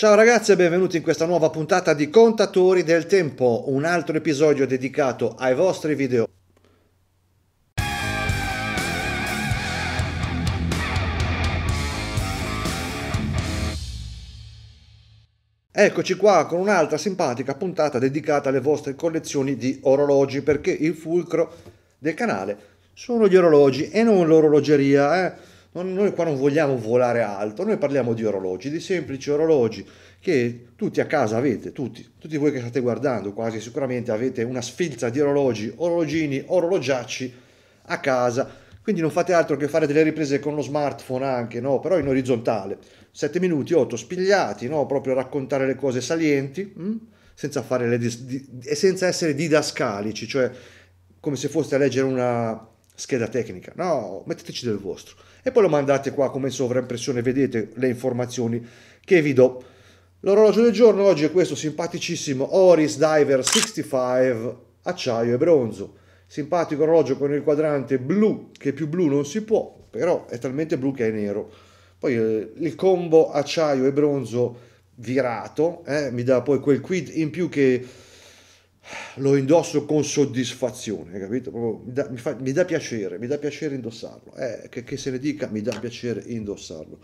Ciao ragazzi e benvenuti in questa nuova puntata di Contatori del Tempo, un altro episodio dedicato ai vostri video. Eccoci qua con un'altra simpatica puntata dedicata alle vostre collezioni di orologi perché il fulcro del canale sono gli orologi e non l'orologeria, eh noi qua non vogliamo volare alto, noi parliamo di orologi, di semplici orologi che tutti a casa avete, tutti, tutti voi che state guardando quasi sicuramente avete una sfilza di orologi, orologini, orologiacci a casa, quindi non fate altro che fare delle riprese con lo smartphone anche, no? però in orizzontale, 7 minuti, 8 spigliati, no? proprio raccontare le cose salienti, mm? senza, fare le dis- di- e senza essere didascalici, cioè come se foste a leggere una scheda tecnica, no, metteteci del vostro e poi lo mandate qua come sovraimpressione, vedete le informazioni che vi do. L'orologio del giorno oggi è questo simpaticissimo Oris Diver 65 acciaio e bronzo. Simpatico orologio con il quadrante blu, che più blu non si può, però è talmente blu che è nero. Poi eh, il combo acciaio e bronzo virato eh, mi dà poi quel quid in più che lo indosso con soddisfazione, capito? Mi dà, mi, fa, mi dà, piacere, mi dà piacere indossarlo. Eh, che, che, se ne dica, mi dà piacere indossarlo.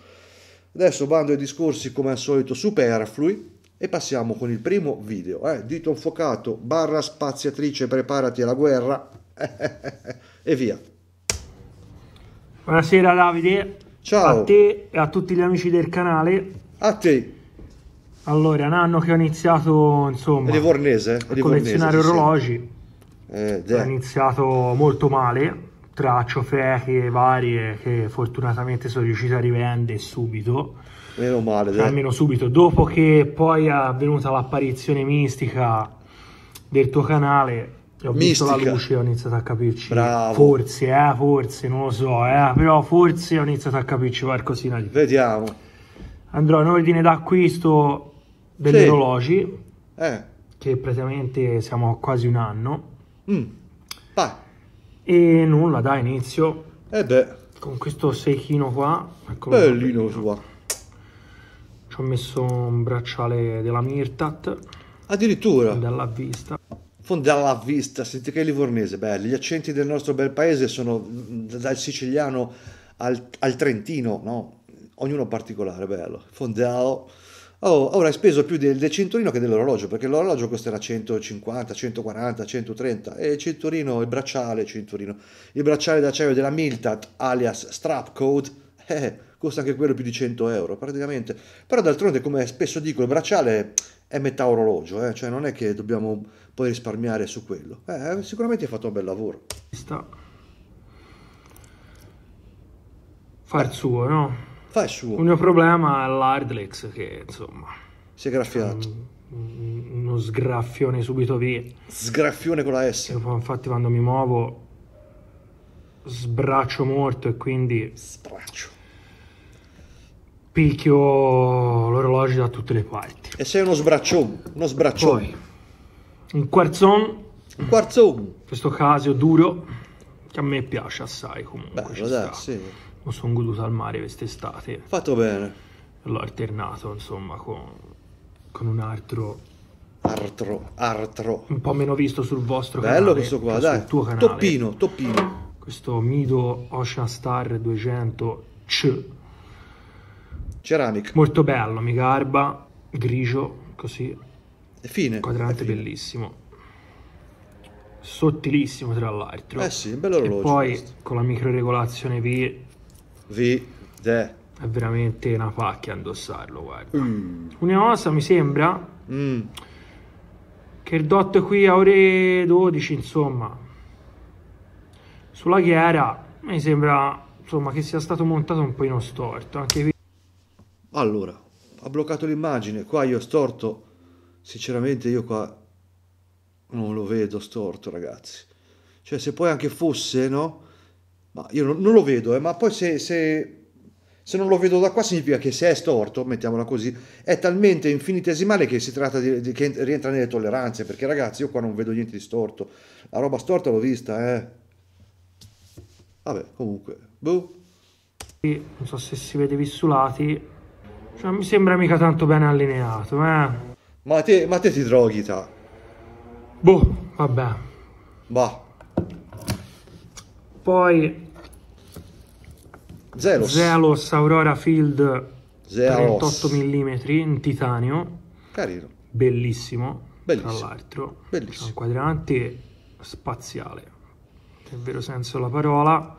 Adesso bando ai discorsi come al solito superflui e passiamo con il primo video. Eh? Dito infocato, barra spaziatrice, preparati alla guerra e via. Buonasera Davide. Ciao. A te e a tutti gli amici del canale. A te. Allora, un anno che ho iniziato, insomma, a collezionare sì, orologi. Eh, ho iniziato molto male, tra ciofeche varie che fortunatamente sono riuscito a rivendere subito. Meno male, cioè, almeno subito. Dopo che poi è avvenuta l'apparizione mistica del tuo canale, ho Mistica. visto la luce ho iniziato a capirci. Bravo. Forse, eh, forse, non lo so, eh, però forse ho iniziato a capirci qualcosina di Vediamo. Andrò in ordine d'acquisto degli sì. orologi, eh. che praticamente siamo a quasi un anno. Mm. E nulla, dai, inizio. Eh beh. Con questo seichino qua. Eccolo Bellino sua. Ci ho messo un bracciale della Mirtat. Addirittura. Dalla vista. Fondi alla vista, senti che è livornese, belli. Gli accenti del nostro bel paese sono dal siciliano al, al trentino, no? Ognuno particolare, bello. Fondeo. Oh, ora hai speso più del, del cinturino che dell'orologio, perché l'orologio costerà 150, 140, 130 e il cinturino, il bracciale, il cinturino, il bracciale d'acciaio della Miltat alias Strapcoat, eh, costa anche quello più di 100 euro praticamente. Però d'altronde, come spesso dico, il bracciale è metà orologio, eh, cioè non è che dobbiamo poi risparmiare su quello. Eh, sicuramente hai fatto un bel lavoro. Sta. Fa il suo, no? fa il suo. Il mio problema è l'Hardlex che insomma... Si è graffiato. Mm, mm, mm, uno sgraffione subito via. Sgraffione con la S. infatti quando mi muovo sbraccio molto e quindi... Sbraccio. Picchio l'orologio da tutte le parti. E sei uno sbraccione, uno sbraccione. Poi, un quarzon. Un quarzon. questo caso duro, che a me piace assai comunque. Beh, lo dà, sì. Mi sono goduto al mare quest'estate. Fatto bene. L'ho alternato, insomma, con, con un altro... Artro, altro. Un po' meno visto sul vostro Bello canale. Bello questo qua, dai. Sul tuo canale. Toppino, toppino. Questo Mido Ocean Star 200 C. Ceramic. Molto bello, mi garba, grigio, così. È fine. Quadrante fine. bellissimo. Sottilissimo tra l'altro. Eh sì, bello orologio. E poi questo. con la microregolazione V vede. È veramente una pacchia indossarlo, guarda. Mm. Una cosa mi sembra mm. che il dot qui a ore 12, insomma, sulla ghiera mi sembra insomma che sia stato montato un po' in storto. Anche qui. Allora, ha bloccato l'immagine, qua io storto, sinceramente io qua non lo vedo storto, ragazzi. Cioè se poi anche fosse, no? Ma io non, non lo vedo, eh, ma poi se, se, se, non lo vedo da qua significa che se è storto, mettiamola così, è talmente infinitesimale che si tratta di, di che rientra nelle tolleranze, perché ragazzi io qua non vedo niente di storto, la roba storta l'ho vista, eh. Vabbè, comunque, boh. Non so se si vede vissulati, cioè, mi sembra mica tanto bene allineato, eh. Ma te, ma te ti droghi, ta? Boh, vabbè. Bah. Poi Zelos, Zelos Aurora Field Zelos. 38 mm in titanio. Carino. Bellissimo. Bellissimo. Tra l'altro. Bellissimo. Un quadrante spaziale, nel vero senso della parola.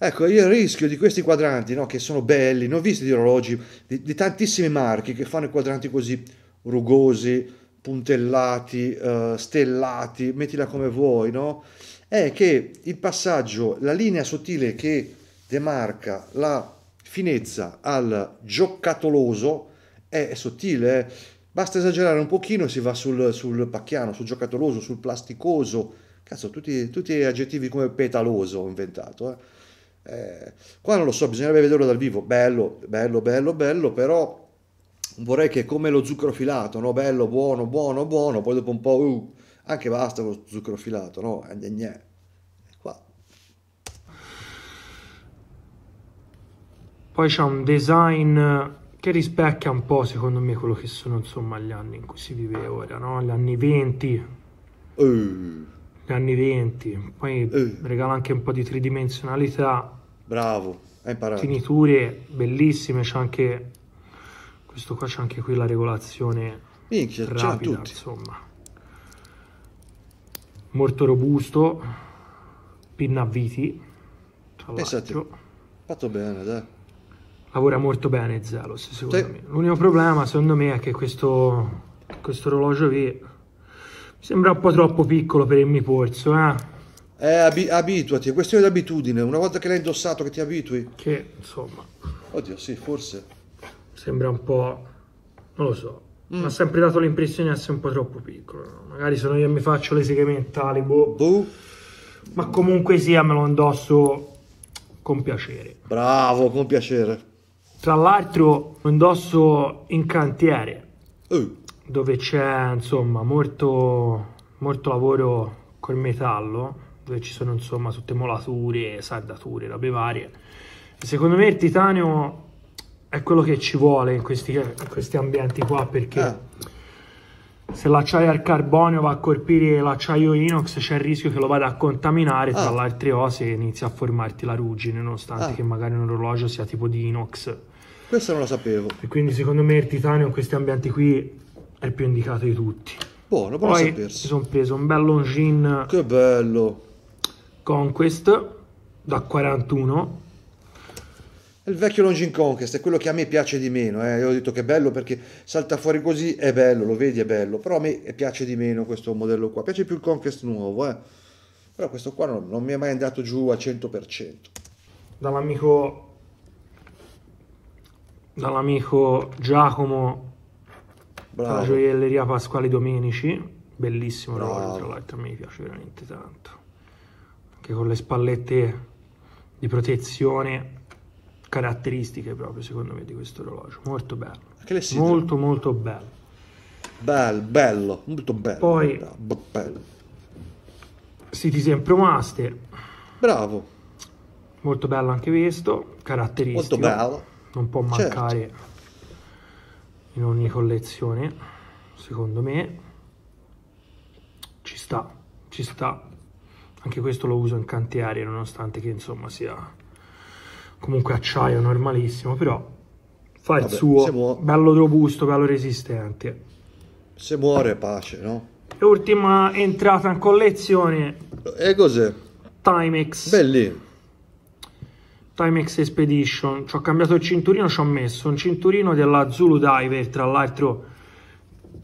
Ecco, io il rischio di questi quadranti, no, che sono belli, ne ho visti di orologi, di, di tantissimi marchi che fanno i quadranti così rugosi, puntellati, uh, stellati, mettila come vuoi, no? È che il passaggio, la linea sottile che demarca la finezza al giocattoloso, è, è sottile, eh? basta esagerare un pochino e si va sul, sul, pacchiano, sul giocattoloso, sul plasticoso, cazzo, tutti, tutti aggettivi come petaloso ho inventato. Eh? Eh, qua non lo so, bisognerebbe vederlo dal vivo, bello, bello, bello, bello, però vorrei che come lo zucchero filato, no? bello, buono, buono, buono, poi dopo un po', uh, anche basta con lo zucchero filato, no? Gne, eh, gne. Eh, eh. poi c'è un design che rispecchia un po' secondo me quello che sono insomma gli anni in cui si vive ora, no? Gli anni 20. Uh. Eh. Gli anni 20, poi uh. regala anche un po' di tridimensionalità. Bravo, hai imparato. Finiture bellissime, c'è anche questo qua c'è anche qui la regolazione Minchia, rapida, insomma. Molto robusto, pinna a viti. Tra Pensate, fatto bene, dai lavora molto bene Zalos, secondo sì. me. L'unico problema, secondo me, è che questo, questo orologio qui mi sembra un po' troppo piccolo per il mio polso, eh? Eh, ab abituati, è questione di abitudine. Una volta che l'hai indossato, che ti abitui. Che, insomma... Oddio, sì, forse. Sembra un po'... non lo so. Mm. Mi ha sempre dato l'impressione di essere un po' troppo piccolo. Magari sono io mi faccio le seghe mentali, boh. boh. Ma comunque sia, me lo indosso con piacere. Bravo, con piacere. Tra l'altro lo indosso in cantiere, uh. dove c'è insomma molto, molto lavoro col metallo, dove ci sono insomma tutte molature, saldature, robe varie. Secondo me il titanio è quello che ci vuole in questi, in questi ambienti qua perché eh. se l'acciaio al carbonio va a colpire l'acciaio inox c'è il rischio che lo vada a contaminare eh. tra ah. le altre cose inizia a formarti la ruggine nonostante eh. che magari un orologio sia tipo di inox questo non lo sapevo. E quindi secondo me il titanio in questi ambienti qui è il più indicato di tutti. Buono, buono Poi sapersi. sono preso un bel Longin. Che bello. Conquest da 41. È Il vecchio Longin Conquest è quello che a me piace di meno. Eh. Io ho detto che è bello perché salta fuori così, è bello, lo vedi, è bello. Però a me piace di meno questo modello qua. Piace più il Conquest nuovo, eh. Però questo qua non, non mi è mai andato giù al 100%. Dall'amico dall'amico Giacomo Bravo. della gioielleria Pasquali Domenici. Bellissimo lavoro, tra l'altro, mi piace veramente tanto. Anche con le spallette di protezione caratteristiche proprio, secondo me, di questo orologio. Molto bello. Molto, molto bello. Bello, bello, molto bello. Poi, bello. bello. Citizen Pro Master. Bravo. Molto bello anche questo, caratteristico. Molto bello non può certo. mancare certo. in ogni collezione, secondo me. Ci sta, ci sta. Anche questo lo uso in cantiere, nonostante che insomma sia comunque acciaio normalissimo, però fa Vabbè, il suo, bello robusto, bello resistente. Se muore pace, no? e ultima entrata in collezione. E cos'è? Timex. Bellino Timex Expedition, ci ho cambiato il cinturino, ci ho messo un cinturino della Zulu Diver, tra l'altro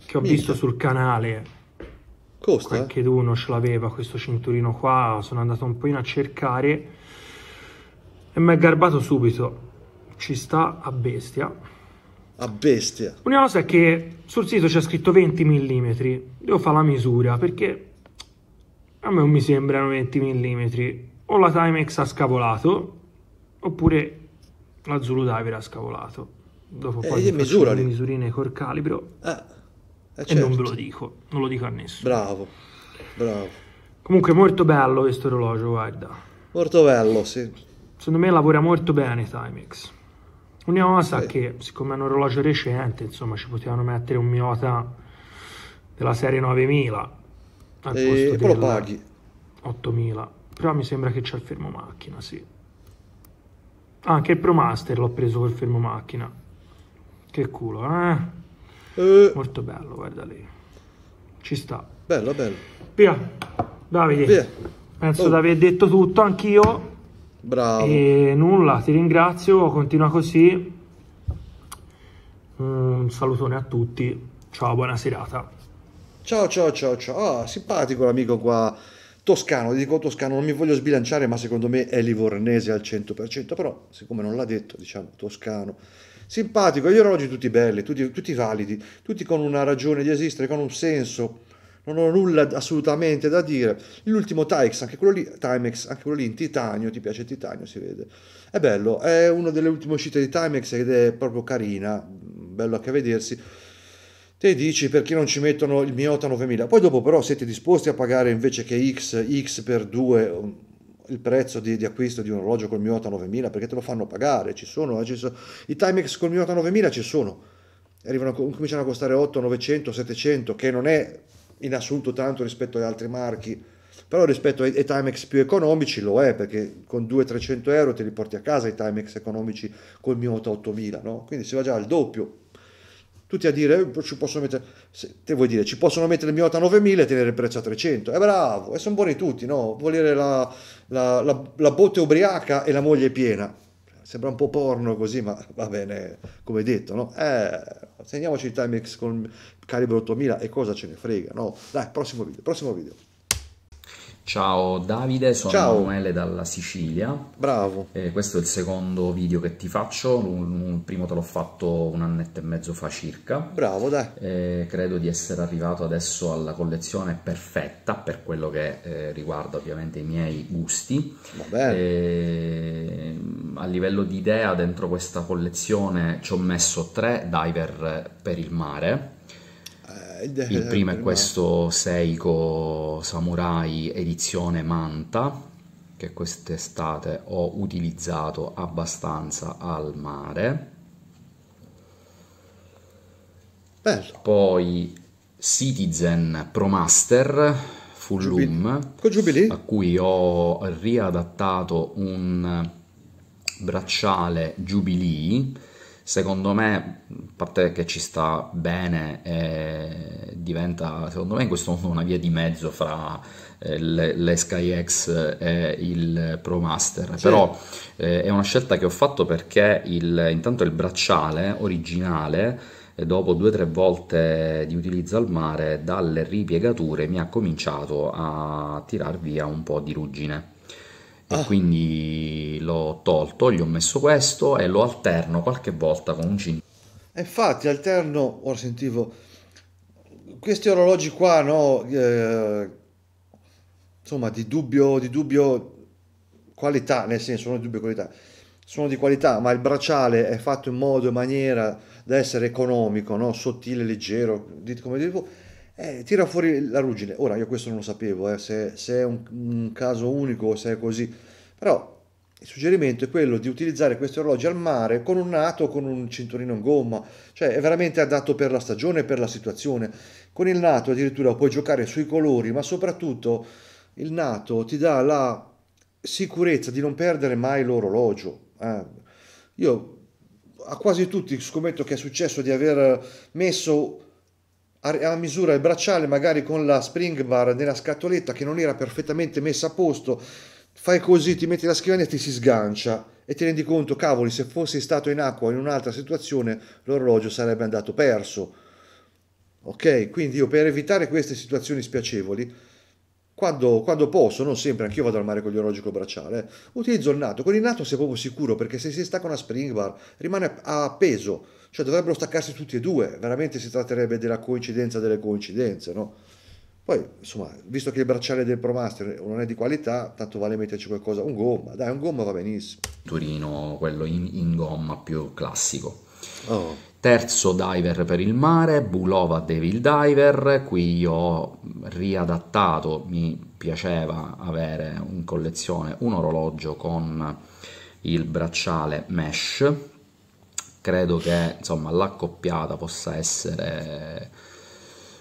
che ho Minchia. visto sul canale. Costa? Anche eh? uno ce l'aveva questo cinturino qua, sono andato un po' a cercare e mi è garbato subito. Ci sta a bestia. A bestia. Una cosa è che sul sito c'è scritto 20 mm, devo fare la misura perché a me non mi sembrano 20 mm. O la Timex ha scavolato oppure la Zulu Diver ha scavolato. Dopo eh, misura le misurine col calibro eh, eh, e non certo. ve lo dico, non lo dico a nessuno. Bravo, bravo. Comunque molto bello questo orologio, guarda. Molto bello, sì. Secondo me lavora molto bene Timex. L'unica cosa sì. che, siccome è un orologio recente, insomma, ci potevano mettere un Miota della serie 9000 al e, eh, posto e poi lo paghi 8000. Però mi sembra che c'è il fermo macchina, sì. Ah, il Pro Master l'ho preso col fermo macchina. Che culo, eh? eh. Molto bello, guarda lì. Ci sta. Bello, bello. Via, Davide. Via. Penso oh. di aver detto tutto anch'io. Bravo. E nulla, ti ringrazio, continua così. Un salutone a tutti. Ciao, buona serata. Ciao, ciao, ciao, ciao. Ah, simpatico l'amico qua. Toscano, dico Toscano, non mi voglio sbilanciare, ma secondo me è livornese al 100%, però siccome non l'ha detto, diciamo Toscano. Simpatico, gli orologi tutti belli, tutti, tutti validi, tutti con una ragione di esistere, con un senso. Non ho nulla assolutamente da dire. L'ultimo Timex, anche quello lì, Timex, anche quello lì in titanio, ti piace il titanio, si vede. È bello, è una delle ultime uscite di Timex ed è proprio carina, bello anche a vedersi Te dici perché non ci mettono il Miota 9000, poi dopo però siete disposti a pagare invece che X, X per 2 il prezzo di, di acquisto di un orologio col Miota 9000 perché te lo fanno pagare, ci sono, eh, ci sono. i Timex col Miota 9000 ci sono, arrivano, cominciano a costare 8, 900, 700 che non è in assoluto tanto rispetto agli altri marchi, però rispetto ai, ai Timex più economici lo è perché con 200-300 euro te li porti a casa i Timex economici col Miota 8000, no? quindi si va già al doppio tutti a dire eh, ci possono mettere, se, te vuoi dire, ci possono mettere il Miota 9000 e tenere il prezzo a 300, è bravo, e sono buoni tutti, no? Volere la, la, la, la botte ubriaca e la moglie piena, sembra un po' porno così, ma va bene, come detto, no? Eh, segniamoci il Timex con calibro 8000 e cosa ce ne frega, no? Dai, prossimo video, prossimo video. Ciao Davide, sono Ciao. Emanuele dalla Sicilia. Bravo. Eh, questo è il secondo video che ti faccio, il primo te l'ho fatto un annetto e mezzo fa circa. Bravo, dai. Eh, credo di essere arrivato adesso alla collezione perfetta per quello che eh, riguarda ovviamente i miei gusti. Va bene. Mm, a livello di idea, dentro questa collezione ci ho messo tre diver per il mare il eh, primo è questo Seiko Samurai edizione Manta che quest'estate ho utilizzato abbastanza al mare. Poi Citizen Pro Master Full Loom a cui ho riadattato un bracciale Jubilee secondo me, a parte che ci sta bene, eh, diventa secondo me in questo momento una via di mezzo fra eh, le, le SkyX e il Pro Master, sì. però eh, è una scelta che ho fatto perché il, intanto il bracciale originale eh, dopo due o tre volte di utilizzo al mare dalle ripiegature mi ha cominciato a tirar via un po' di ruggine e oh. quindi l'ho tolto, gli ho messo questo e lo alterno qualche volta con un cin. Infatti alterno, ora sentivo, questi orologi qua, no, eh, insomma di dubbio, di dubbio qualità, nel senso non di dubbio qualità, sono di qualità, ma il bracciale è fatto in modo e maniera da essere economico, no? sottile, leggero, come dicevo eh, tira fuori la ruggine. Ora io questo non lo sapevo, eh, se, se, è un, un caso unico o se è così, però il suggerimento è quello di utilizzare questi orologi al mare con un nato, o con un cinturino in gomma, cioè è veramente adatto per la stagione e per la situazione. Con il nato addirittura puoi giocare sui colori, ma soprattutto il nato ti dà la sicurezza di non perdere mai l'orologio. Eh, io a quasi tutti scommetto che è successo di aver messo a misura il bracciale, magari con la spring bar nella scatoletta che non era perfettamente messa a posto, fai così, ti metti la scrivania e ti si sgancia e ti rendi conto, cavoli, se fossi stato in acqua in un'altra situazione l'orologio sarebbe andato perso. Ok, quindi io per evitare queste situazioni spiacevoli quando, quando, posso, non sempre, anch'io vado al mare con gli orologi col bracciale, utilizzo il nato. Con il nato sei proprio sicuro perché se si stacca una spring bar rimane appeso, cioè dovrebbero staccarsi tutti e due, veramente si tratterebbe della coincidenza delle coincidenze, no? Poi, insomma, visto che il bracciale del ProMaster non è di qualità, tanto vale metterci qualcosa, un gomma, dai, un gomma va benissimo. Turino, quello in, in gomma più classico. Oh. Terzo diver per il mare, Bulova Devil Diver, qui io ho riadattato, mi piaceva avere in collezione un orologio con il bracciale mesh, credo che insomma l'accoppiata possa essere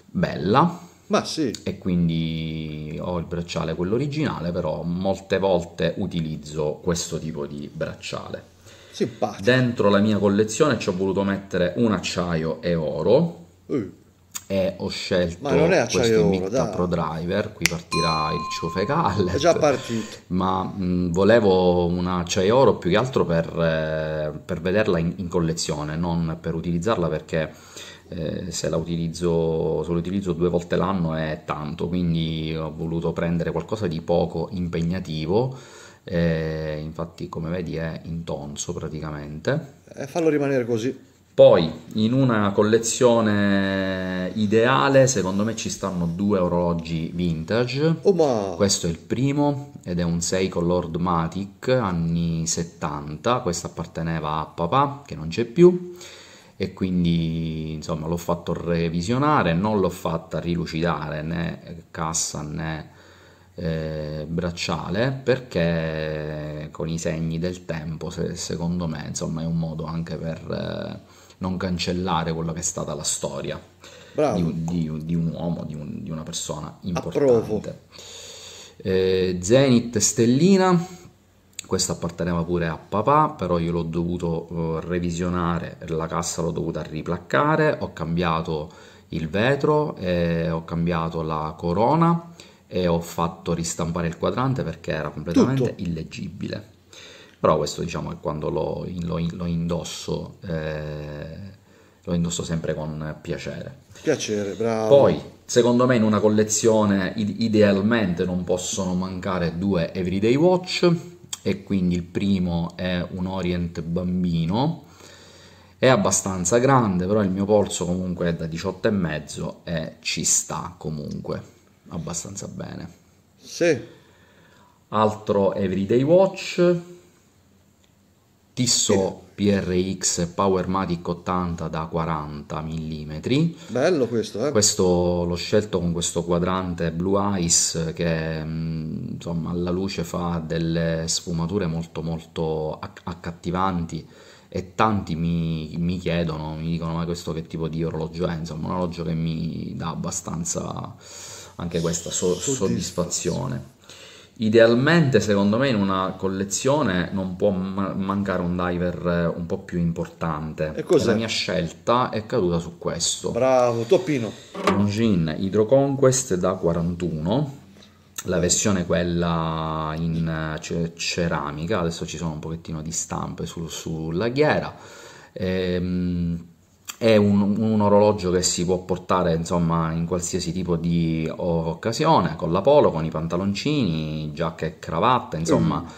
bella. Ma sì. E quindi ho il bracciale quello originale, però molte volte utilizzo questo tipo di bracciale. Simpatico. Dentro la mia collezione ci ho voluto mettere un acciaio e oro. Uh. E ho scelto ma non è questo oro, Pro Driver. Qui partirà il ciofecalle. È già partito. Ma mh, mm, volevo un acciaio e oro più che altro per, eh, per vederla in, in collezione, non per utilizzarla perché. Eh, se, la utilizzo, se lo utilizzo due volte l'anno è tanto, quindi ho voluto prendere qualcosa di poco impegnativo eh, infatti come vedi è in tonso praticamente. E eh, fallo rimanere così. Poi in una collezione ideale secondo me ci stanno due orologi vintage. Oh, ma... Questo è il primo ed è un Seiko Lord Matic anni 70, questo apparteneva a papà che non c'è più e quindi insomma l'ho fatto revisionare, non l'ho fatta rilucidare né cassa né eh, bracciale perché con i segni del tempo secondo me insomma è un modo anche per eh, non cancellare quella che è stata la storia di, di, di, un uomo di, un, di una persona importante eh, Zenith Stellina questo apparteneva pure a papà, però io l'ho dovuto eh, revisionare, la cassa l'ho dovuta riplaccare, ho cambiato il vetro, ho cambiato la corona, e ho fatto ristampare il quadrante perché era completamente Tutto. illeggibile. Però questo diciamo che quando lo, lo, lo indosso eh, lo indosso sempre con piacere. Piacere, bravo. Poi, secondo me, in una collezione idealmente non possono mancare due everyday watch e quindi il primo è un Orient bambino è abbastanza grande, però il mio polso comunque è da 18,5 e ci sta comunque abbastanza bene. Sì. Altro Everyday Watch, Tisso sì. PRX Powermatic 80 da 40 mm. Bello questo, eh? Questo l'ho scelto con questo quadrante Blue Ice che mm, insomma alla luce fa delle sfumature molto molto accattivanti e tanti mi, mi, chiedono, mi dicono ma questo che tipo di orologio è, insomma un orologio che mi dà abbastanza anche questa so- soddisfazione. Idealmente, secondo me, in una collezione non può ma- mancare un diver eh, un po' più importante. E cos'è? La mia scelta è caduta su questo. Bravo, Toppino. Longines Hydro Conquest da 41 la versione quella in ceramica, adesso ci sono un pochettino di stampe su, sulla ghiera. Ehm, è un, un, orologio che si può portare insomma in qualsiasi tipo di occasione, con la polo, con i pantaloncini, giacca e cravatta, insomma mm.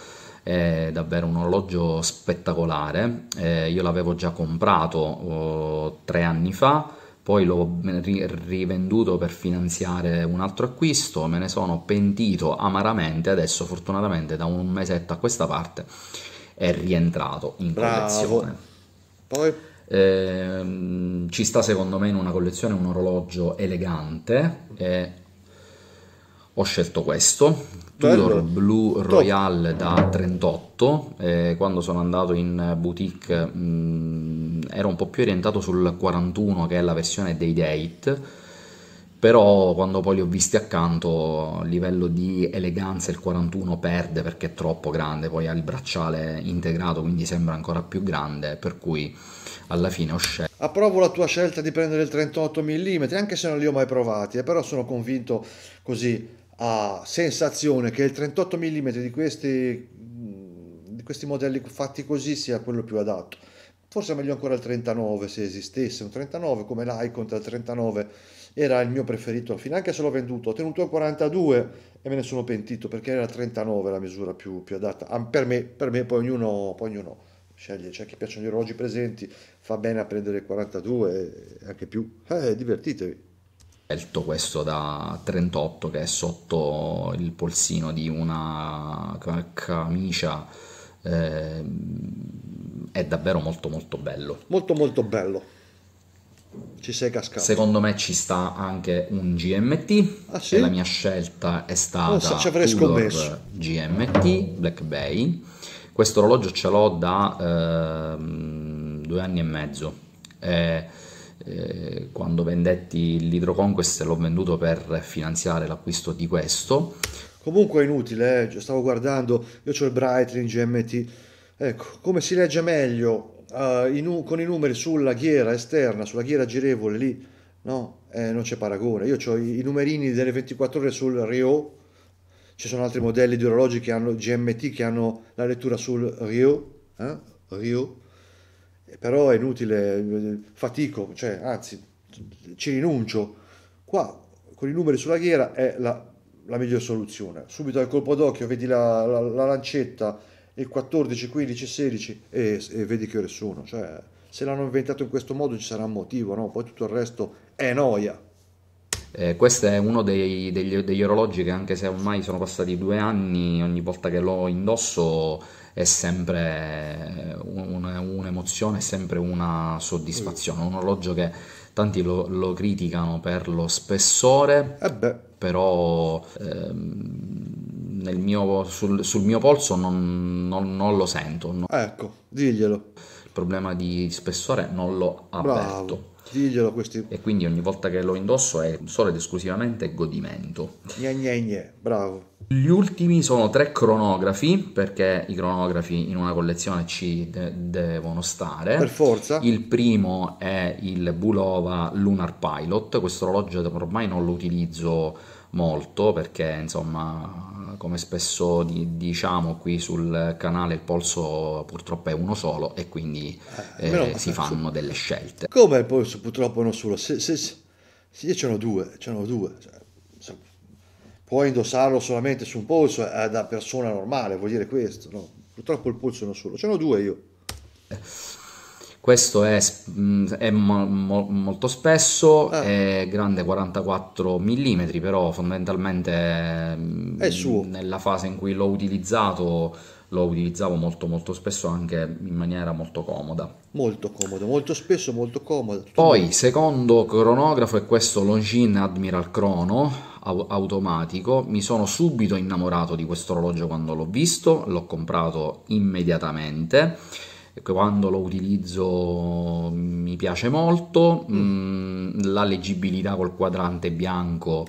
è davvero un orologio spettacolare, eh, io l'avevo già comprato oh, tre anni fa, poi l'ho rivenduto per finanziare un altro acquisto, me ne sono pentito amaramente, adesso fortunatamente da un mesetto a questa parte è rientrato in Bravo. collezione. Poi eh, ci sta secondo me in una collezione un orologio elegante. e ho scelto questo. Tudor Blue Royal da 38, eh, quando sono andato in boutique mh, mm, ero un po' più orientato sul 41 che è la versione dei date però quando poi li ho visti accanto a livello di eleganza il 41 perde perché è troppo grande poi ha il bracciale integrato quindi sembra ancora più grande per cui alla fine ho scelto. Approvo la tua scelta di prendere il 38 mm, anche se non li ho mai provati, eh, però sono convinto così a sensazione che il 38 mm di questi, mm, di questi modelli fatti così sia quello più adatto. Forse meglio ancora il 39 se esistesse, un 39 come l'Icon dal 39 era il mio preferito alla fine, anche se l'ho venduto, ho tenuto il 42 e me ne sono pentito perché era il 39 la misura più, più adatta, per me, per me poi ognuno, poi ognuno sceglie, c'è chi piacciono gli orologi presenti, fa bene a prendere 42, eh, anche più. Eh, divertitevi. Scelto questo da 38 che è sotto il polsino di una camicia eh, è davvero molto molto bello. Molto molto bello. Ci sei cascato. Secondo me ci sta anche un GMT. Ah, sì? la mia scelta è stata ah, ci avrei GMT Black Bay. Questo orologio ce l'ho da ehm, due anni e mezzo. E, eh, eh, quando vendetti Conquest l'ho venduto per finanziare l'acquisto di questo. Comunque è inutile, eh? stavo guardando, io ho il Breitling GMT, ecco, come si legge meglio uh, eh, in, con i numeri sulla ghiera esterna, sulla ghiera girevole lì, no, eh, non c'è paragone. Io ho i, i, numerini delle 24 ore sul Rio, ci sono altri modelli di orologi che hanno GMT che hanno la lettura sul Rio, eh? Rio però è inutile, fatico, cioè, anzi ci rinuncio. Qua con i numeri sulla ghiera è la, la miglior soluzione. Subito al colpo d'occhio vedi la, la, la lancetta, il 14, 15, 16 e, e, vedi che ore sono. Cioè, se l'hanno inventato in questo modo ci sarà un motivo, no? poi tutto il resto è noia. Eh, questo è uno dei, degli, degli orologi che anche se ormai sono passati due anni, ogni volta che lo indosso è sempre un'emozione, è sempre una soddisfazione. Un orologio che tanti lo, lo criticano per lo spessore, eh però ehm, mio, sul, sul, mio polso non, non, non lo sento. No. Ecco, diglielo. Il problema di spessore non lo avverto. Bravo. Diglielo questi. E quindi ogni volta che lo indosso è solo ed esclusivamente godimento. Gne gne gne, bravo. Gli ultimi sono tre cronografi, perché i cronografi in una collezione ci de- devono stare. Per forza. Il primo è il Bulova Lunar Pilot, questo orologio ormai non lo utilizzo molto perché insomma come spesso di, diciamo qui sul canale il polso purtroppo è uno solo e quindi eh, eh, si fanno delle scelte. Come il polso purtroppo è uno solo? Se, se, se, se c'erano due, c'erano due. Cioè, puoi indossarlo solamente su un polso eh, da persona normale, vuol dire questo, no? Purtroppo il polso è uno solo, c'erano due io. Eh, questo è, mm, è mo, mo, molto spesso, ah. è grande 44 mm, però fondamentalmente mm, nella fase in cui l'ho utilizzato lo utilizzavo molto molto spesso anche in maniera molto comoda. Molto comodo, molto spesso molto comodo. Poi, molto... secondo cronografo, è questo Longines Admiral Chrono automatico, mi sono subito innamorato di questo orologio quando l'ho visto, l'ho comprato immediatamente quando lo utilizzo mi piace molto, mm. Mm, la leggibilità col quadrante bianco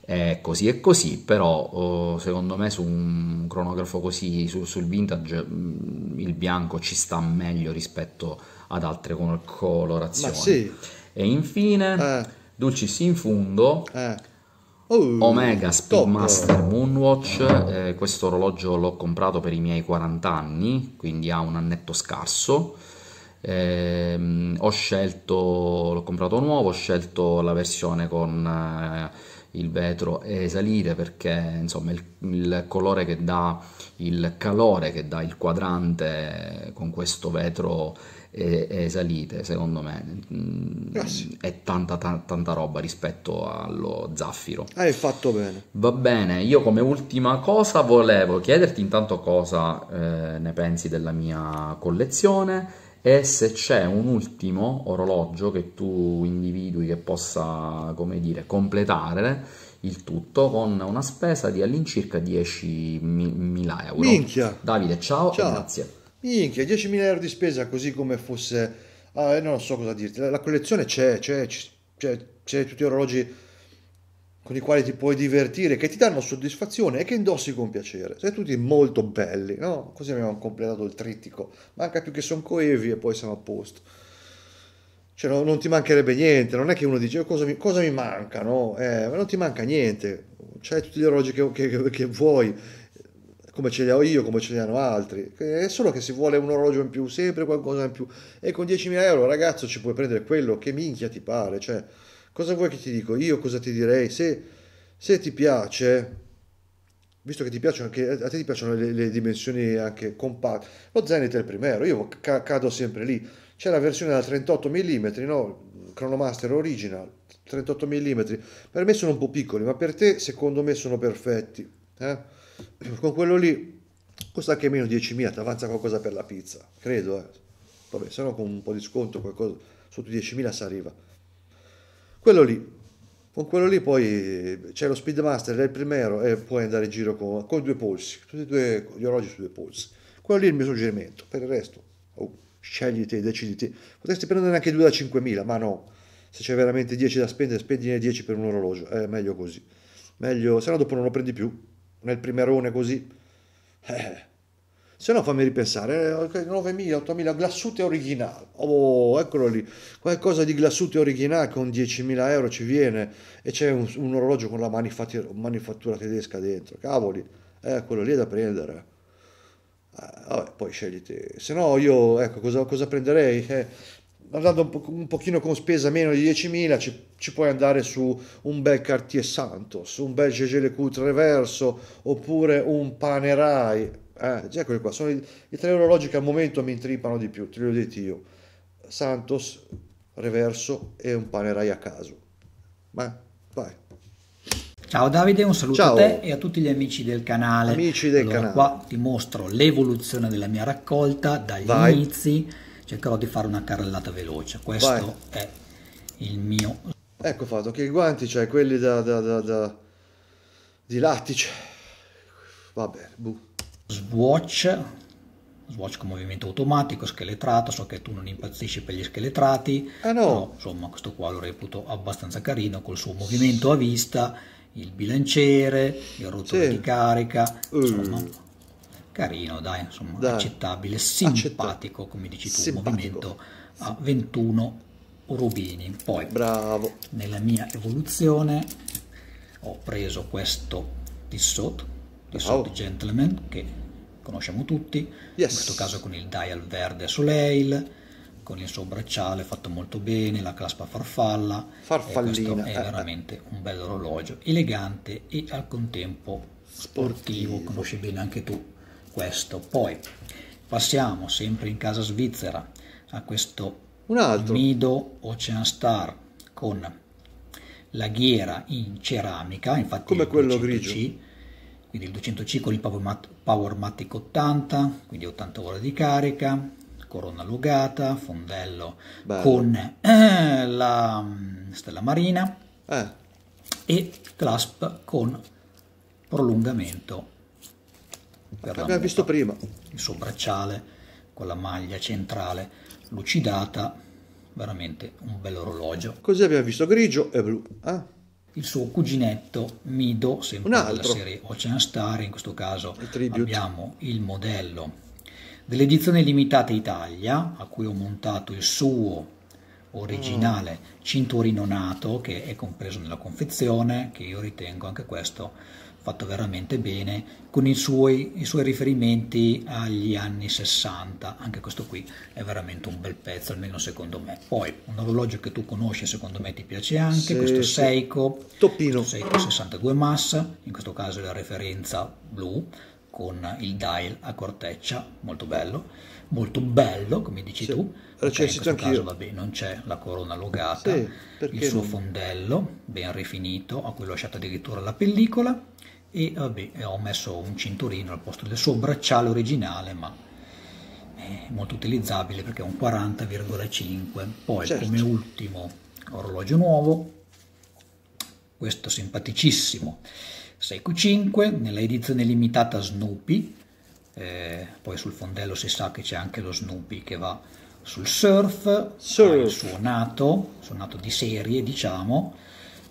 è così e così, però oh, secondo me su un cronografo così, su, sul vintage, mm, il bianco ci sta meglio rispetto ad altre colorazioni. Sì. E infine, eh. Dulcis in fundo... Eh Oh, Omega Speedmaster Moonwatch, eh, questo orologio l'ho comprato per i miei 40 anni, quindi ha un annetto scarso. Eh, ho scelto, l'ho comprato nuovo, ho scelto la versione con eh, il vetro e salite perché insomma il, il, colore che dà, il calore che dà il quadrante con questo vetro eh, esalite, secondo me. Yes. Mm, ah, è tanta, tanta, tanta roba rispetto allo zaffiro. Hai ah, fatto bene. Va bene, io come ultima cosa volevo chiederti intanto cosa eh, ne pensi della mia collezione e se c'è un ultimo orologio che tu individui che possa, come dire, completare il tutto con una spesa di all'incirca 10.000 euro. Minchia. Davide, ciao, ciao. e grazie minchia, 10.000 euro di spesa così come fosse, ah, eh, non so cosa dirti, la, la collezione c'è, c'è, c'è, c'è tutti gli orologi con i quali ti puoi divertire, che ti danno soddisfazione e che indossi con piacere. Siete tutti molto belli, no? Così abbiamo completato il trittico. Manca più che sono coevi e poi siamo a posto. Cioè, no, non ti mancherebbe niente, non è che uno dice oh, cosa mi, cosa mi manca, no? Eh, non ti manca niente, c'hai tutti gli orologi che, che, che vuoi, come ce li ho io, come ce li hanno altri. È solo che si vuole un orologio in più, sempre qualcosa in più. E con 10.000 euro, ragazzo, ci puoi prendere quello che minchia ti pare. Cioè, cosa vuoi che ti dico? Io cosa ti direi? Se, se ti piace, visto che ti piacciono anche, a te ti piacciono le, le dimensioni anche compatte, lo Zenith è il primero, io ca- cado sempre lì. C'è la versione da 38 mm, no? Chronomaster original, 38 mm. Per me sono un po' piccoli, ma per te secondo me sono perfetti. Eh? con quello lì costa anche meno 10.000, ti avanza qualcosa per la pizza, credo, eh. vabbè, se no con un po' di sconto qualcosa, sotto 10.000 si arriva. Quello lì, con quello lì poi eh, c'è lo Speedmaster del primero e puoi andare in giro con, con due polsi, tutti e due gli orologi su due polsi. Quello lì è il mio suggerimento, per il resto, oh, scegli te, decidi te. Potresti prendere anche due da 5.000, ma no, se c'è veramente 10 da spendere, spendine 10 per un orologio, è meglio così. Meglio, se no dopo non lo prendi più, nel primerone così. Eh. Se no fammi ripensare, 9.000, eh, 8.000, glassute originale. Oh, eccolo lì, qualcosa di glassute originale con 10.000 euro ci viene e c'è un, un orologio con la manifattura tedesca dentro. Cavoli, eccolo eh, lì è da prendere. Ah, vabbè, poi scegliti. Se no io, ecco, cosa, cosa prenderei? Eh, andando un, po', un pochino con spesa meno di 10.000 ci, ci, puoi andare su un bel Cartier Santos, un bel GG Lecoultre Reverso oppure un Panerai. Eh, eccoli qua, sono i, i, tre orologi che al momento mi intripano di più, te li ho detti io. Santos, Reverso e un Panerai a caso. Ma vai. Ciao Davide, un saluto Ciao. a te e a tutti gli amici del canale. Amici del allora, canale. Qua ti mostro l'evoluzione della mia raccolta dagli vai. inizi cercherò di fare una carrellata veloce questo Vai. è il mio ecco fatto che i guanti cioè quelli da, da, da, da... di lattice va bene buh. swatch swatch con movimento automatico scheletrato so che tu non impazzisci per gli scheletrati ah eh no però, insomma questo qua lo reputo abbastanza carino col suo movimento a vista il bilanciere il rotore sì. di carica uh. insomma uh carino, dai, insomma, dai. accettabile, simpatico, accettabile. come dici tu, simpatico. movimento a 21 rubini. Poi, Bravo. nella mia evoluzione, ho preso questo Tissot, Tissot Gentleman, che conosciamo tutti, yes. in questo caso con il dial verde Soleil, con il suo bracciale fatto molto bene, la claspa farfalla, farfallina, è veramente un bel orologio, elegante e al contempo sportivo, sportivo. conosci bene anche tu questo. Poi passiamo sempre in casa svizzera a questo un altro. Mido Ocean Star con la ghiera in ceramica, infatti come quello grigio. C, quindi il 200C con il Powermatic 80, quindi 80 ore di carica, corona allungata, fondello Bello. con eh, la mm, stella marina eh. e clasp con prolungamento L'abbiamo visto prima. Il suo bracciale con la maglia centrale lucidata, veramente un bel orologio. Così abbiamo visto grigio e blu. Ah. Il suo cuginetto Mido, sempre della serie Ocean Star, in questo caso il abbiamo il modello dell'edizione limitata Italia, a cui ho montato il suo originale mm. cinturino nato che è compreso nella confezione, che io ritengo anche questo fatto veramente bene con i suoi, i suoi, riferimenti agli anni 60 anche questo qui è veramente un bel pezzo almeno secondo me poi un orologio che tu conosci secondo me ti piace anche Se, questo Seiko Toppino questo Seiko 62 massa in questo caso la referenza blu con il dial a corteccia, molto bello, molto bello come dici sì, tu, okay, in questo caso vabbè, non c'è la corona logata, sì, il suo non? fondello ben rifinito, a cui ho lasciato addirittura la pellicola, e vabbè, ho messo un cinturino al posto del suo bracciale originale, ma è molto utilizzabile perché è un 40,5. Poi certo. come ultimo orologio nuovo, questo simpaticissimo 6Q5 nella edizione limitata Snoopy, eh, poi sul fondello si sa che c'è anche lo Snoopy che va sul surf, surf. suonato, suonato di serie diciamo,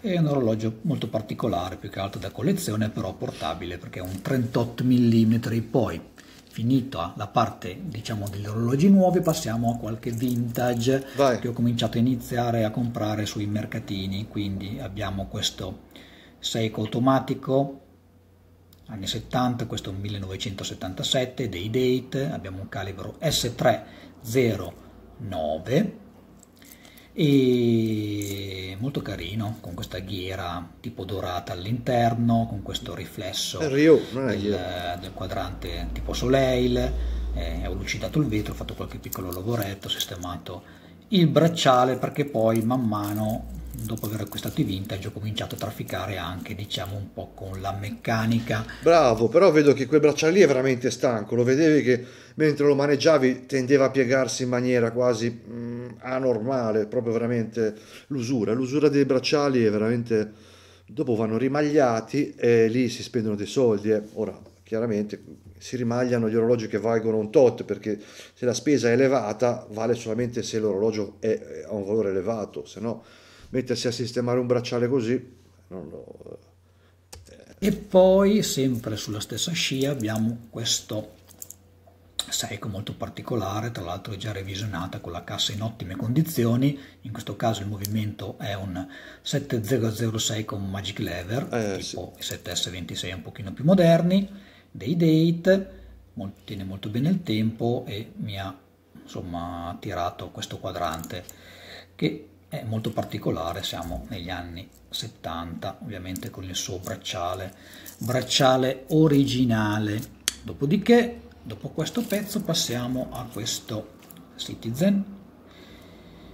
è un orologio molto particolare, più che altro da collezione, però portabile perché è un 38 mm. Poi, finita la parte diciamo degli orologi nuovi, passiamo a qualche vintage Vai. che ho cominciato a iniziare a comprare sui mercatini. Quindi abbiamo questo Seiko automatico anni 70, questo è un 1977 dei Date, abbiamo un calibro S309 e molto carino con questa ghiera tipo dorata all'interno con questo riflesso Rio, eh, del, del, quadrante tipo Soleil eh, ho lucidato il vetro ho fatto qualche piccolo lavoretto sistemato il bracciale perché poi man mano dopo aver acquistato i vintage ho cominciato a trafficare anche diciamo un po' con la meccanica bravo però vedo che quel bracciale lì è veramente stanco lo vedevi che mentre lo maneggiavi tendeva a piegarsi in maniera quasi mm, anormale proprio veramente l'usura l'usura dei bracciali è veramente dopo vanno rimagliati e lì si spendono dei soldi eh. ora chiaramente si rimagliano gli orologi che valgono un tot perché se la spesa è elevata vale solamente se l'orologio è, è, ha un valore elevato se no mettersi a sistemare un bracciale così non lo... Eh. E poi, sempre sulla stessa scia, abbiamo questo Seiko molto particolare, tra l'altro è già revisionata con la cassa in ottime condizioni, in questo caso il movimento è un 7006 con Magic Lever, eh, tipo sì. 7S26 un pochino più moderni, dei date, tiene molto bene il tempo e mi ha insomma tirato questo quadrante che è molto particolare, siamo negli anni 70, ovviamente con il suo bracciale, bracciale originale. Dopodiché, dopo questo pezzo, passiamo a questo Citizen.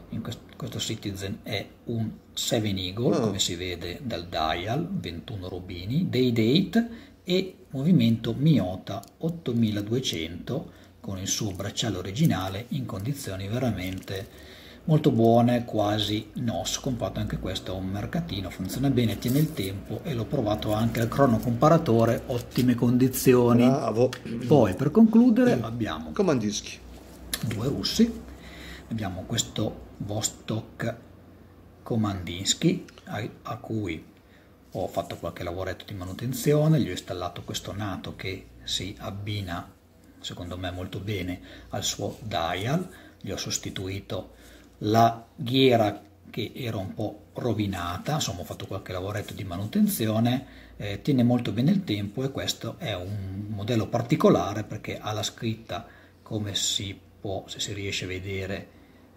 In questo, questo Citizen è un 7 Eagle, oh. come si vede dal dial, 21 rubini, day date e movimento Miota 8200 con il suo bracciale originale in condizioni veramente molto buone, quasi no, scomprato anche questo è un mercatino, funziona bene, tiene il tempo e l'ho provato anche al crono comparatore, ottime condizioni. Bravo. Poi per concludere eh, abbiamo comandischi. due russi, abbiamo questo Vostok Comandinsky a, a cui ho fatto qualche lavoretto di manutenzione, gli ho installato questo nato che si abbina secondo me molto bene al suo dial, gli ho sostituito la ghiera che era un po' rovinata, insomma ho fatto qualche lavoretto di manutenzione, eh, tiene molto bene il tempo e questo è un modello particolare perché ha la scritta come si può, se si riesce a vedere,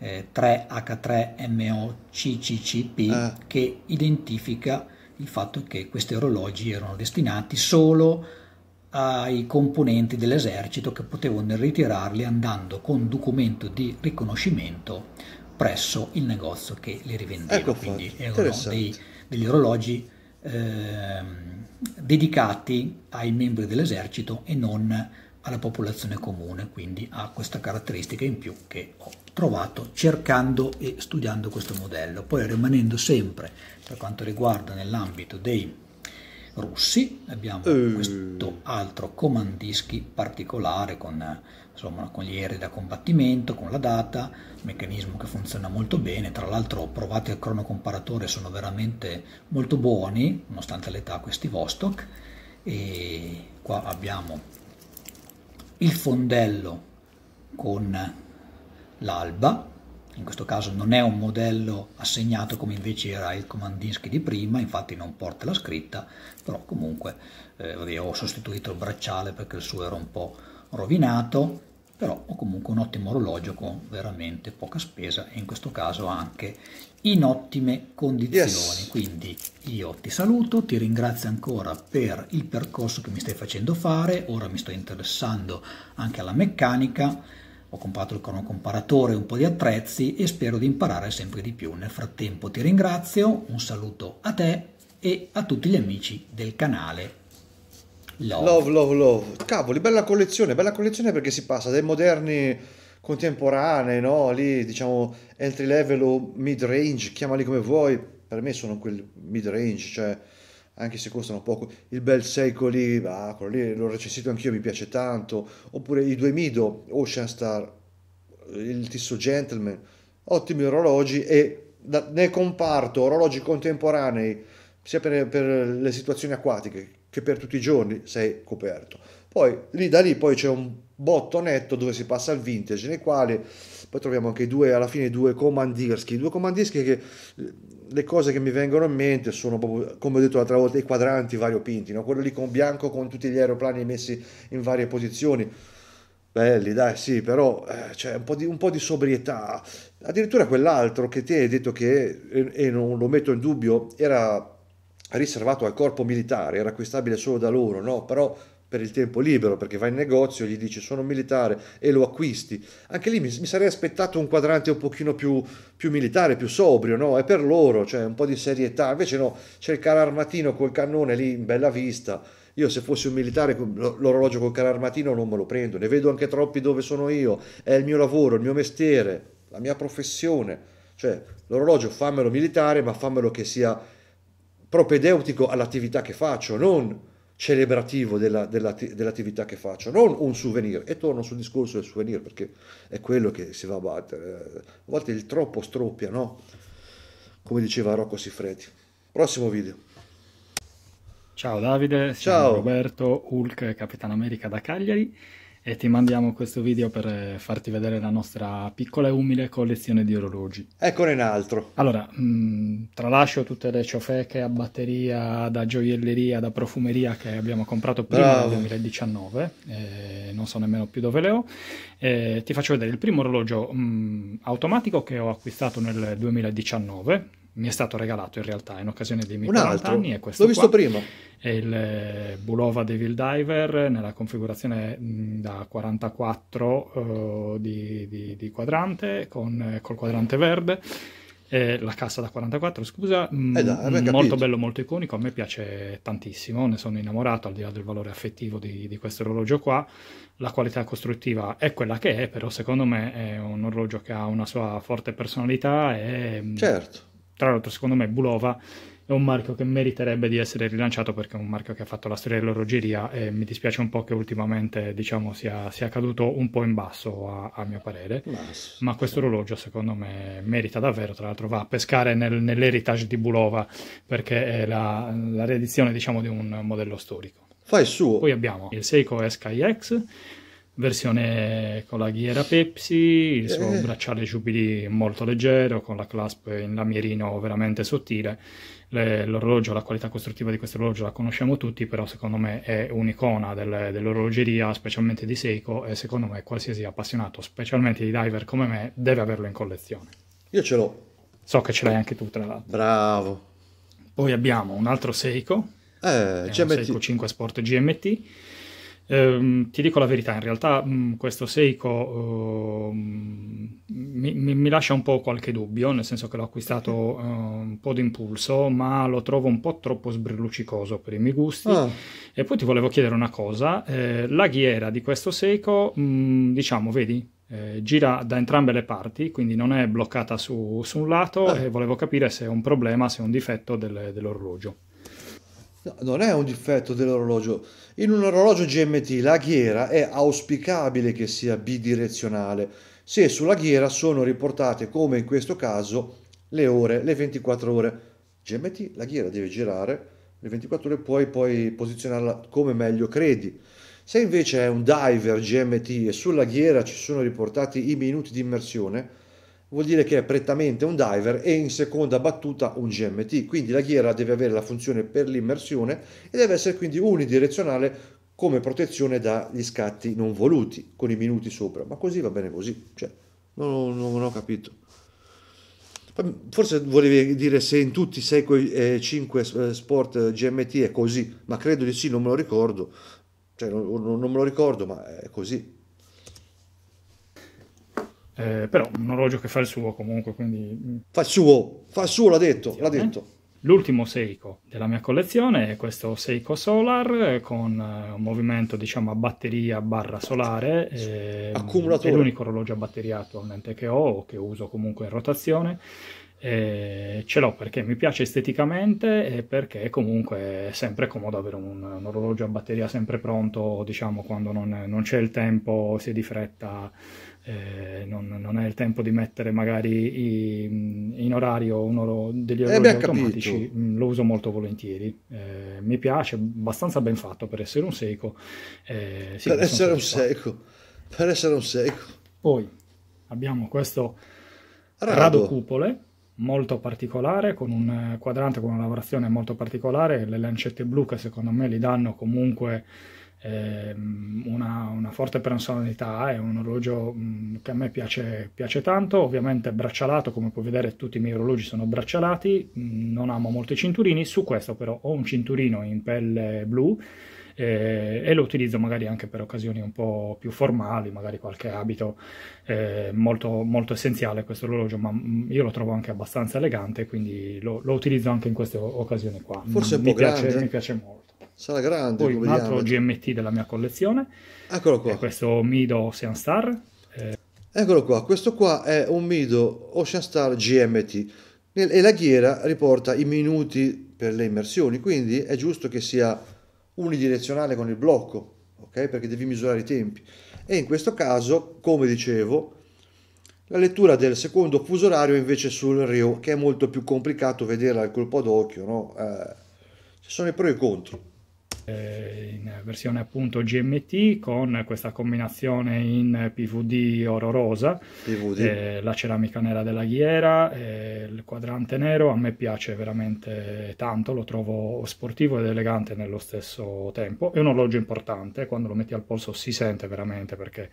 eh, 3H3MOCCCP ah. Eh. che identifica il fatto che questi orologi erano destinati solo ai componenti dell'esercito che potevano ritirarli andando con documento di riconoscimento presso il negozio che li rivendeva, ecco quindi erano dei, degli orologi eh, dedicati ai membri dell'esercito e non alla popolazione comune, quindi ha questa caratteristica in più che ho trovato cercando e studiando questo modello, poi rimanendo sempre per quanto riguarda nell'ambito dei russi, abbiamo uh. questo altro comandischi particolare con, insomma, con gli aerei da combattimento, con la data, meccanismo che funziona molto bene, tra l'altro provate il cronocomparatore, sono veramente molto buoni, nonostante l'età questi Vostok, e qua abbiamo il fondello con l'alba, in questo caso non è un modello assegnato come invece era il Comandinsky di prima, infatti non porta la scritta, però comunque eh, ho sostituito il bracciale perché il suo era un po' rovinato, però ho comunque un ottimo orologio con veramente poca spesa e in questo caso anche in ottime condizioni. Yes. Quindi io ti saluto, ti ringrazio ancora per il percorso che mi stai facendo fare, ora mi sto interessando anche alla meccanica, ho comprato il cronocomparatore, un po' di attrezzi e spero di imparare sempre di più. Nel frattempo ti ringrazio, un saluto a te e a tutti gli amici del canale Love. love, love, love. Cavoli, bella collezione, bella collezione perché si passa dai moderni contemporanei, no? Lì, diciamo, entry level o mid range, chiamali come vuoi. Per me sono quel mid range, cioè, anche se costano poco. Il bel Seiko lì, ah, quello lì l'ho recensito anch'io, mi piace tanto. Oppure i due Mido, Ocean Star, il Tisso Gentleman. Ottimi orologi e da, nel comparto orologi contemporanei, sia per, per le situazioni acquatiche che per tutti i giorni sei coperto. Poi lì da lì poi c'è un botto netto dove si passa al vintage, nei quali poi troviamo anche due, alla fine due comandirski, due comandirski che le cose che mi vengono in mente sono proprio, come ho detto l'altra volta, i quadranti variopinti, no? quello lì con bianco con tutti gli aeroplani messi in varie posizioni, belli dai sì, però eh, c'è un po, di, un po' di sobrietà, addirittura quell'altro che ti hai detto che, e, e non lo metto in dubbio, era riservato al corpo militare, era acquistabile solo da loro, no? Però per il tempo libero, perché vai in negozio, gli dici sono militare e lo acquisti. Anche lì mi, mi sarei aspettato un quadrante un pochino più, più, militare, più sobrio, no? È per loro, cioè un po' di serietà. Invece no, c'è il carro armatino col cannone lì in bella vista. Io se fossi un militare l'orologio col carro armatino non me lo prendo, ne vedo anche troppi dove sono io, è il mio lavoro, il mio mestiere, la mia professione. Cioè l'orologio fammelo militare, ma fammelo che sia propedeutico all'attività che faccio, non celebrativo della, della, dell'attività che faccio, non un souvenir. E torno sul discorso del souvenir perché è quello che si va a battere. A volte il troppo stroppia, no? Come diceva Rocco Siffredi. Prossimo video. Ciao Davide, Ciao. Roberto Hulk, Capitano America da Cagliari e ti mandiamo questo video per eh, farti vedere la nostra piccola e umile collezione di orologi. Eccone un altro. Allora, mh, mm, tralascio tutte le ciofeche a batteria, da gioielleria, da profumeria che abbiamo comprato prima Bravo. del 2019, eh, non so nemmeno più dove le ho. Eh, ti faccio vedere il primo orologio mh, mm, automatico che ho acquistato nel 2019 mi è stato regalato in realtà in occasione dei miei un 40 altro. anni è questo l'ho visto prima è il eh, Bulova Devil Diver nella configurazione mm, da 44 uh, eh, di, di, di, quadrante con, eh, col quadrante verde eh, la cassa da 44 scusa eh mm, da, molto bello molto iconico a me piace tantissimo ne sono innamorato al di là del valore affettivo di, di questo orologio qua la qualità costruttiva è quella che è però secondo me è un orologio che ha una sua forte personalità e mm, certo tra l'altro, secondo me, Bulova è un marchio che meriterebbe di essere rilanciato perché è un marchio che ha fatto la storia dell'orologeria e mi dispiace un po' che ultimamente diciamo sia, sia caduto un po' in basso a, a mio parere nice. ma questo orologio secondo me merita davvero tra l'altro va a pescare nel, nell'heritage di Bulova perché è la, la riedizione diciamo di un modello storico poi il suo poi abbiamo il Seiko SKX versione con la ghiera Pepsi, il suo eh. bracciale Jubilee molto leggero, con la clasp in lamierino veramente sottile. Le, l'orologio, la qualità costruttiva di questo orologio la conosciamo tutti, però secondo me è un'icona del, dell'orologeria, specialmente di Seiko, e secondo me qualsiasi appassionato, specialmente di diver come me, deve averlo in collezione. Io ce l'ho. So che ce l'hai anche tu, tra l'altro. Bravo. Poi abbiamo un altro Seiko, eh, GMT. Seiko 5 Sport GMT Ehm, ti dico la verità, in realtà mh, mm, questo Seiko uh, mi, mi, mi, lascia un po' qualche dubbio, nel senso che l'ho acquistato uh, un po' d'impulso, ma lo trovo un po' troppo sbrillucicoso per i miei gusti. Ah. E poi ti volevo chiedere una cosa, eh, la ghiera di questo Seiko, mh, mm, diciamo, vedi, eh, gira da entrambe le parti, quindi non è bloccata su, su un lato ah. e volevo capire se è un problema, se è un difetto del, dell'orologio non è un difetto dell'orologio. In un orologio GMT la ghiera è auspicabile che sia bidirezionale se sulla ghiera sono riportate, come in questo caso, le ore, le 24 ore. GMT la ghiera deve girare le 24 ore puoi poi posizionarla come meglio credi. Se invece è un diver GMT e sulla ghiera ci sono riportati i minuti di immersione, vuol dire che è prettamente un diver e in seconda battuta un GMT, quindi la ghiera deve avere la funzione per l'immersione e deve essere quindi unidirezionale come protezione dagli scatti non voluti, con i minuti sopra, ma così va bene così, cioè, non, non, non ho capito. Forse volevi dire se in tutti i 6 5 eh, eh, sport eh, GMT è così, ma credo di sì, non me lo ricordo, cioè non, non me lo ricordo, ma è così. Eh, però un orologio che fa il suo comunque, quindi... Mm. Fa il suo, fa il suo, l'ha detto, l'ha detto. L'ultimo Seiko della mia collezione è questo Seiko Solar eh, con eh, un movimento diciamo a batteria barra solare. Ehm, Accumulatore. È l'unico orologio a batteria attualmente che ho o che uso comunque in rotazione eh, ce l'ho perché mi piace esteticamente e perché comunque è sempre comodo avere un, un orologio a batteria sempre pronto, diciamo quando non, non c'è il tempo, si è di fretta, eh, non, non, è il tempo di mettere magari in, in orario oro, degli eh, orologi eh automatici, capito. Mm, lo uso molto volentieri, eh, mi piace, abbastanza ben fatto per essere un Seiko. Eh, sì, per essere un Seiko, per essere un Seiko. Poi abbiamo questo rado, rado cupole molto particolare, con un eh, quadrante con una lavorazione molto particolare, le lancette blu che secondo me gli danno comunque eh, una, una, forte personalità, è un orologio mm, che a me piace, piace, tanto, ovviamente braccialato, come puoi vedere tutti i miei orologi sono braccialati, mm, non amo molto i cinturini, su questo però ho un cinturino in pelle blu, eh, e lo utilizzo magari anche per occasioni un po' più formali, magari qualche abito eh, molto, molto, essenziale questo orologio, ma mm, io lo trovo anche abbastanza elegante, quindi lo, lo utilizzo anche in queste occasioni qua. Forse mi, piace, mi piace molto. Sarà grande. Poi un altro GMT della mia collezione. Eccolo qua. È questo Mido Ocean Star. Eh. Eccolo qua, questo qua è un Mido Ocean Star GMT e la ghiera riporta i minuti per le immersioni, quindi è giusto che sia unidirezionale con il blocco, ok? perché devi misurare i tempi. E in questo caso, come dicevo, la lettura del secondo fuso orario invece sul Rio, che è molto più complicato vederla al colpo d'occhio, no? eh, ci sono i pro e i contro. Eh, in versione appunto GMT con questa combinazione in PVD oro rosa, PVD. Eh, la ceramica nera della ghiera, eh, il quadrante nero, a me piace veramente tanto, lo trovo sportivo ed elegante nello stesso tempo, è un orologio importante, quando lo metti al polso si sente veramente perché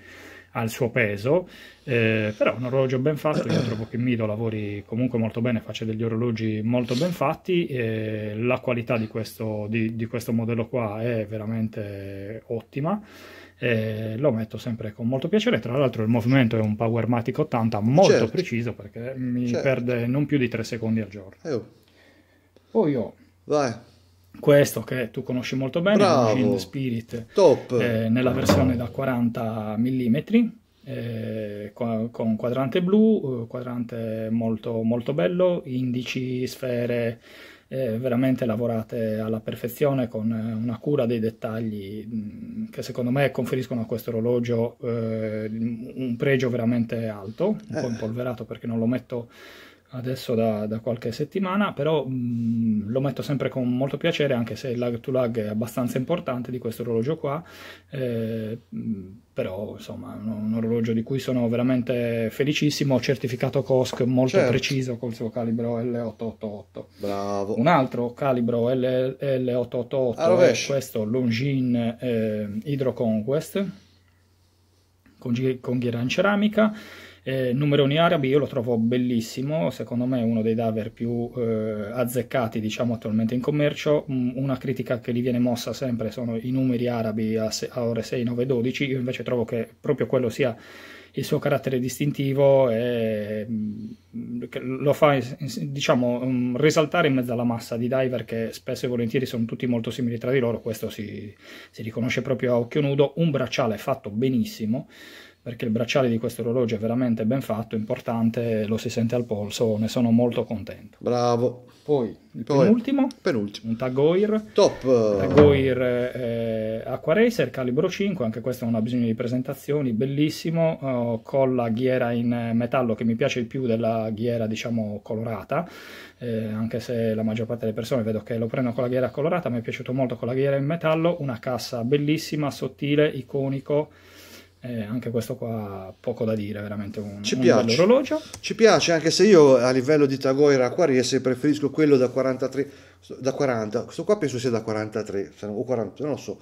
al suo peso, eh, però è un orologio ben fatto, io trovo che Mido lavori comunque molto bene, faccia degli orologi molto ben fatti, eh, la qualità di questo, di, di questo, modello qua è veramente ottima, eh, lo metto sempre con molto piacere, tra l'altro il movimento è un Powermatic 80 molto certo. preciso perché mi certo. perde non più di 3 secondi al giorno. Eh oh. Poi ho... Vai questo che tu conosci molto bene, Bravo. Spirit, eh, nella versione da 40 mm, eh, con quadrante blu, eh, quadrante molto, molto bello, indici, sfere eh, veramente lavorate alla perfezione con una cura dei dettagli mm, che secondo me conferiscono a questo orologio eh, un pregio veramente alto, un po' eh. impolverato perché non lo metto adesso da, da qualche settimana, però mh, lo metto sempre con molto piacere, anche se il lag to lag è abbastanza importante di questo orologio qua, eh, però insomma un, un, orologio di cui sono veramente felicissimo, certificato COSC molto certo. preciso col suo calibro L888. Bravo. Un altro calibro L, L888 è questo Longines eh, Hydro Conquest con, con ghiera in ceramica eh, Numeroni Arabi io lo trovo bellissimo, secondo me è uno dei daver più eh, azzeccati diciamo, attualmente in commercio, M- mm, una critica che gli viene mossa sempre sono i numeri arabi a, se- a ore 6, 9, 12, io invece trovo che proprio quello sia il suo carattere distintivo e mm, lo fa diciamo mm, risaltare in mezzo alla massa di diver che spesso e volentieri sono tutti molto simili tra di loro questo si, si riconosce proprio a occhio nudo un bracciale fatto benissimo perché il bracciale di questo orologio è veramente ben fatto, importante, lo si sente al polso, ne sono molto contento. Bravo. Poi, il Poi, penultimo, penultimo, un Tagoir. Top! Tagoir eh, Aqua calibro 5, anche questo non ha bisogno di presentazioni, bellissimo, oh, con la ghiera in metallo che mi piace di più della ghiera, diciamo, colorata, eh, anche se la maggior parte delle persone vedo che lo prendono con la ghiera colorata, mi è piaciuto molto con la ghiera in metallo, una cassa bellissima, sottile, iconico, eh, anche questo qua poco da dire, veramente un, ci un piace. orologio. Ci piace, anche se io a livello di Tagoira Aquariese preferisco quello da 43, da 40, questo qua penso sia da 43, o 40, non lo so.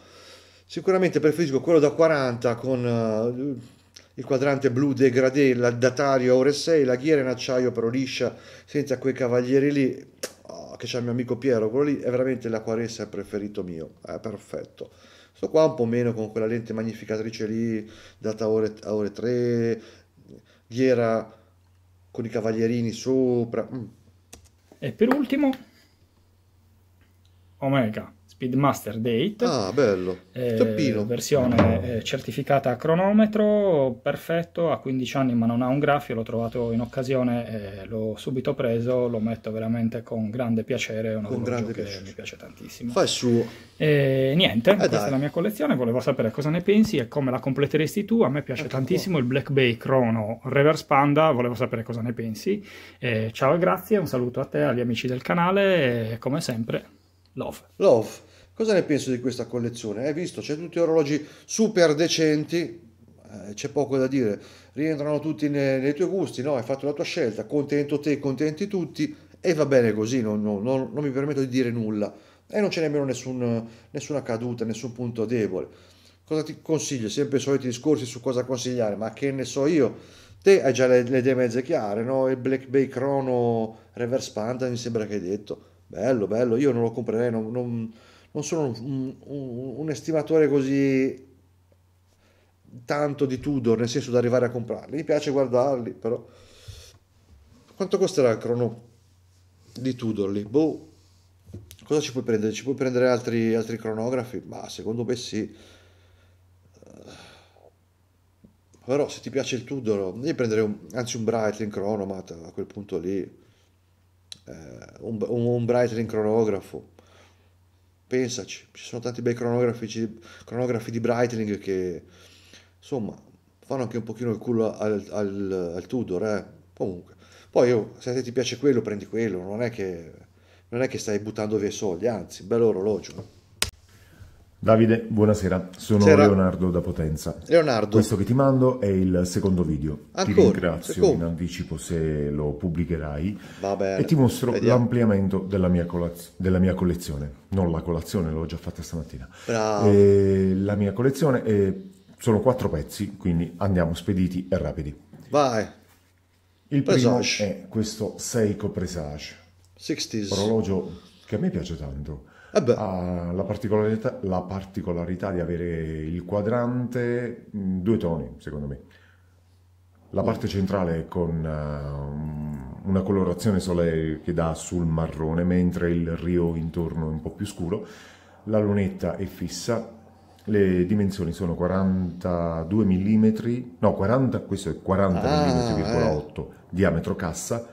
Sicuramente preferisco quello da 40 con uh, il quadrante blu degradé, la datario ore 6, la ghiera in acciaio però liscia, senza quei cavalieri lì, oh, che c'è il mio amico Piero, quello lì è veramente l'Aquarese preferito mio, è perfetto. Sto qua un po' meno con quella lente magnificatrice lì, data a ore, a ore 3, ghiera con i cavalierini sopra. Mm. E per ultimo, Omega. Speedmaster Date. Ah, bello. Eh, versione eh, certificata a cronometro, perfetto, ha 15 anni ma non ha un graffio, l'ho trovato in occasione, eh, l'ho subito preso, lo metto veramente con grande piacere, è un orologio che piacere. mi piace tantissimo. Fai su. E, eh, niente, eh, questa dai. è la mia collezione, volevo sapere cosa ne pensi e come la completeresti tu, a me piace ecco tantissimo qua. il Black Bay Chrono Reverse Panda, volevo sapere cosa ne pensi. Eh, ciao e grazie, un saluto a te, agli amici del canale e come sempre Love. Love. Cosa ne penso di questa collezione? Hai visto, c'è tutti orologi super decenti, eh, c'è poco da dire, rientrano tutti nei, nei, tuoi gusti, no? hai fatto la tua scelta, contento te, contenti tutti e va bene così, non, non, non, non mi permetto di dire nulla e non c'è nemmeno nessun, nessuna caduta, nessun punto debole. Cosa ti consiglio? Sempre i soliti discorsi su cosa consigliare, ma che ne so io? Te hai già le, le idee mezze chiare, no? il Black Bay Chrono Reverse Panda mi sembra che hai detto Bello, bello, io non lo comprerei, non, non, non sono un, un, un, estimatore così tanto di Tudor, nel senso da arrivare a comprarli. Mi piace guardarli, però... Quanto costerà il crono di Tudor lì? Boh, cosa ci puoi prendere? Ci puoi prendere altri, altri cronografi? Ma secondo me sì. Eh, però se ti piace il Tudor, io prenderei un, anzi un Breitling cronomat a quel punto lì eh, un, un Breitling cronografo. Pensaci, ci sono tanti bei cronografi, cronografi di Breitling che insomma fanno anche un pochino il culo al, al, al Tudor. Eh? Comunque, poi se a te ti piace quello, prendi quello, non è che, non è che stai buttando via i soldi, anzi, bello orologio. Davide, buonasera, sono C'era... Leonardo da Potenza. Leonardo. Questo che ti mando è il secondo video. Ancora, ti ringrazio secondo. in anticipo se lo pubblicherai bene, e ti mostro vediamo. l'ampliamento della mia, colaz- della mia, collezione. Non la colazione, l'ho già fatta stamattina. E eh, la mia collezione è... sono quattro pezzi, quindi andiamo spediti e rapidi. Vai. Il presage. primo è questo Seiko Presage. 60s. Orologio che a me piace tanto eh ha la particolarità, la particolarità, di avere il quadrante in mm, due toni, secondo me. La parte centrale con uh, una colorazione sole che dà sul marrone, mentre il rio intorno è un po' più scuro. La lunetta è fissa, le dimensioni sono 42 mm, no 40, questo è 40 ah, mm,8 eh. diametro cassa,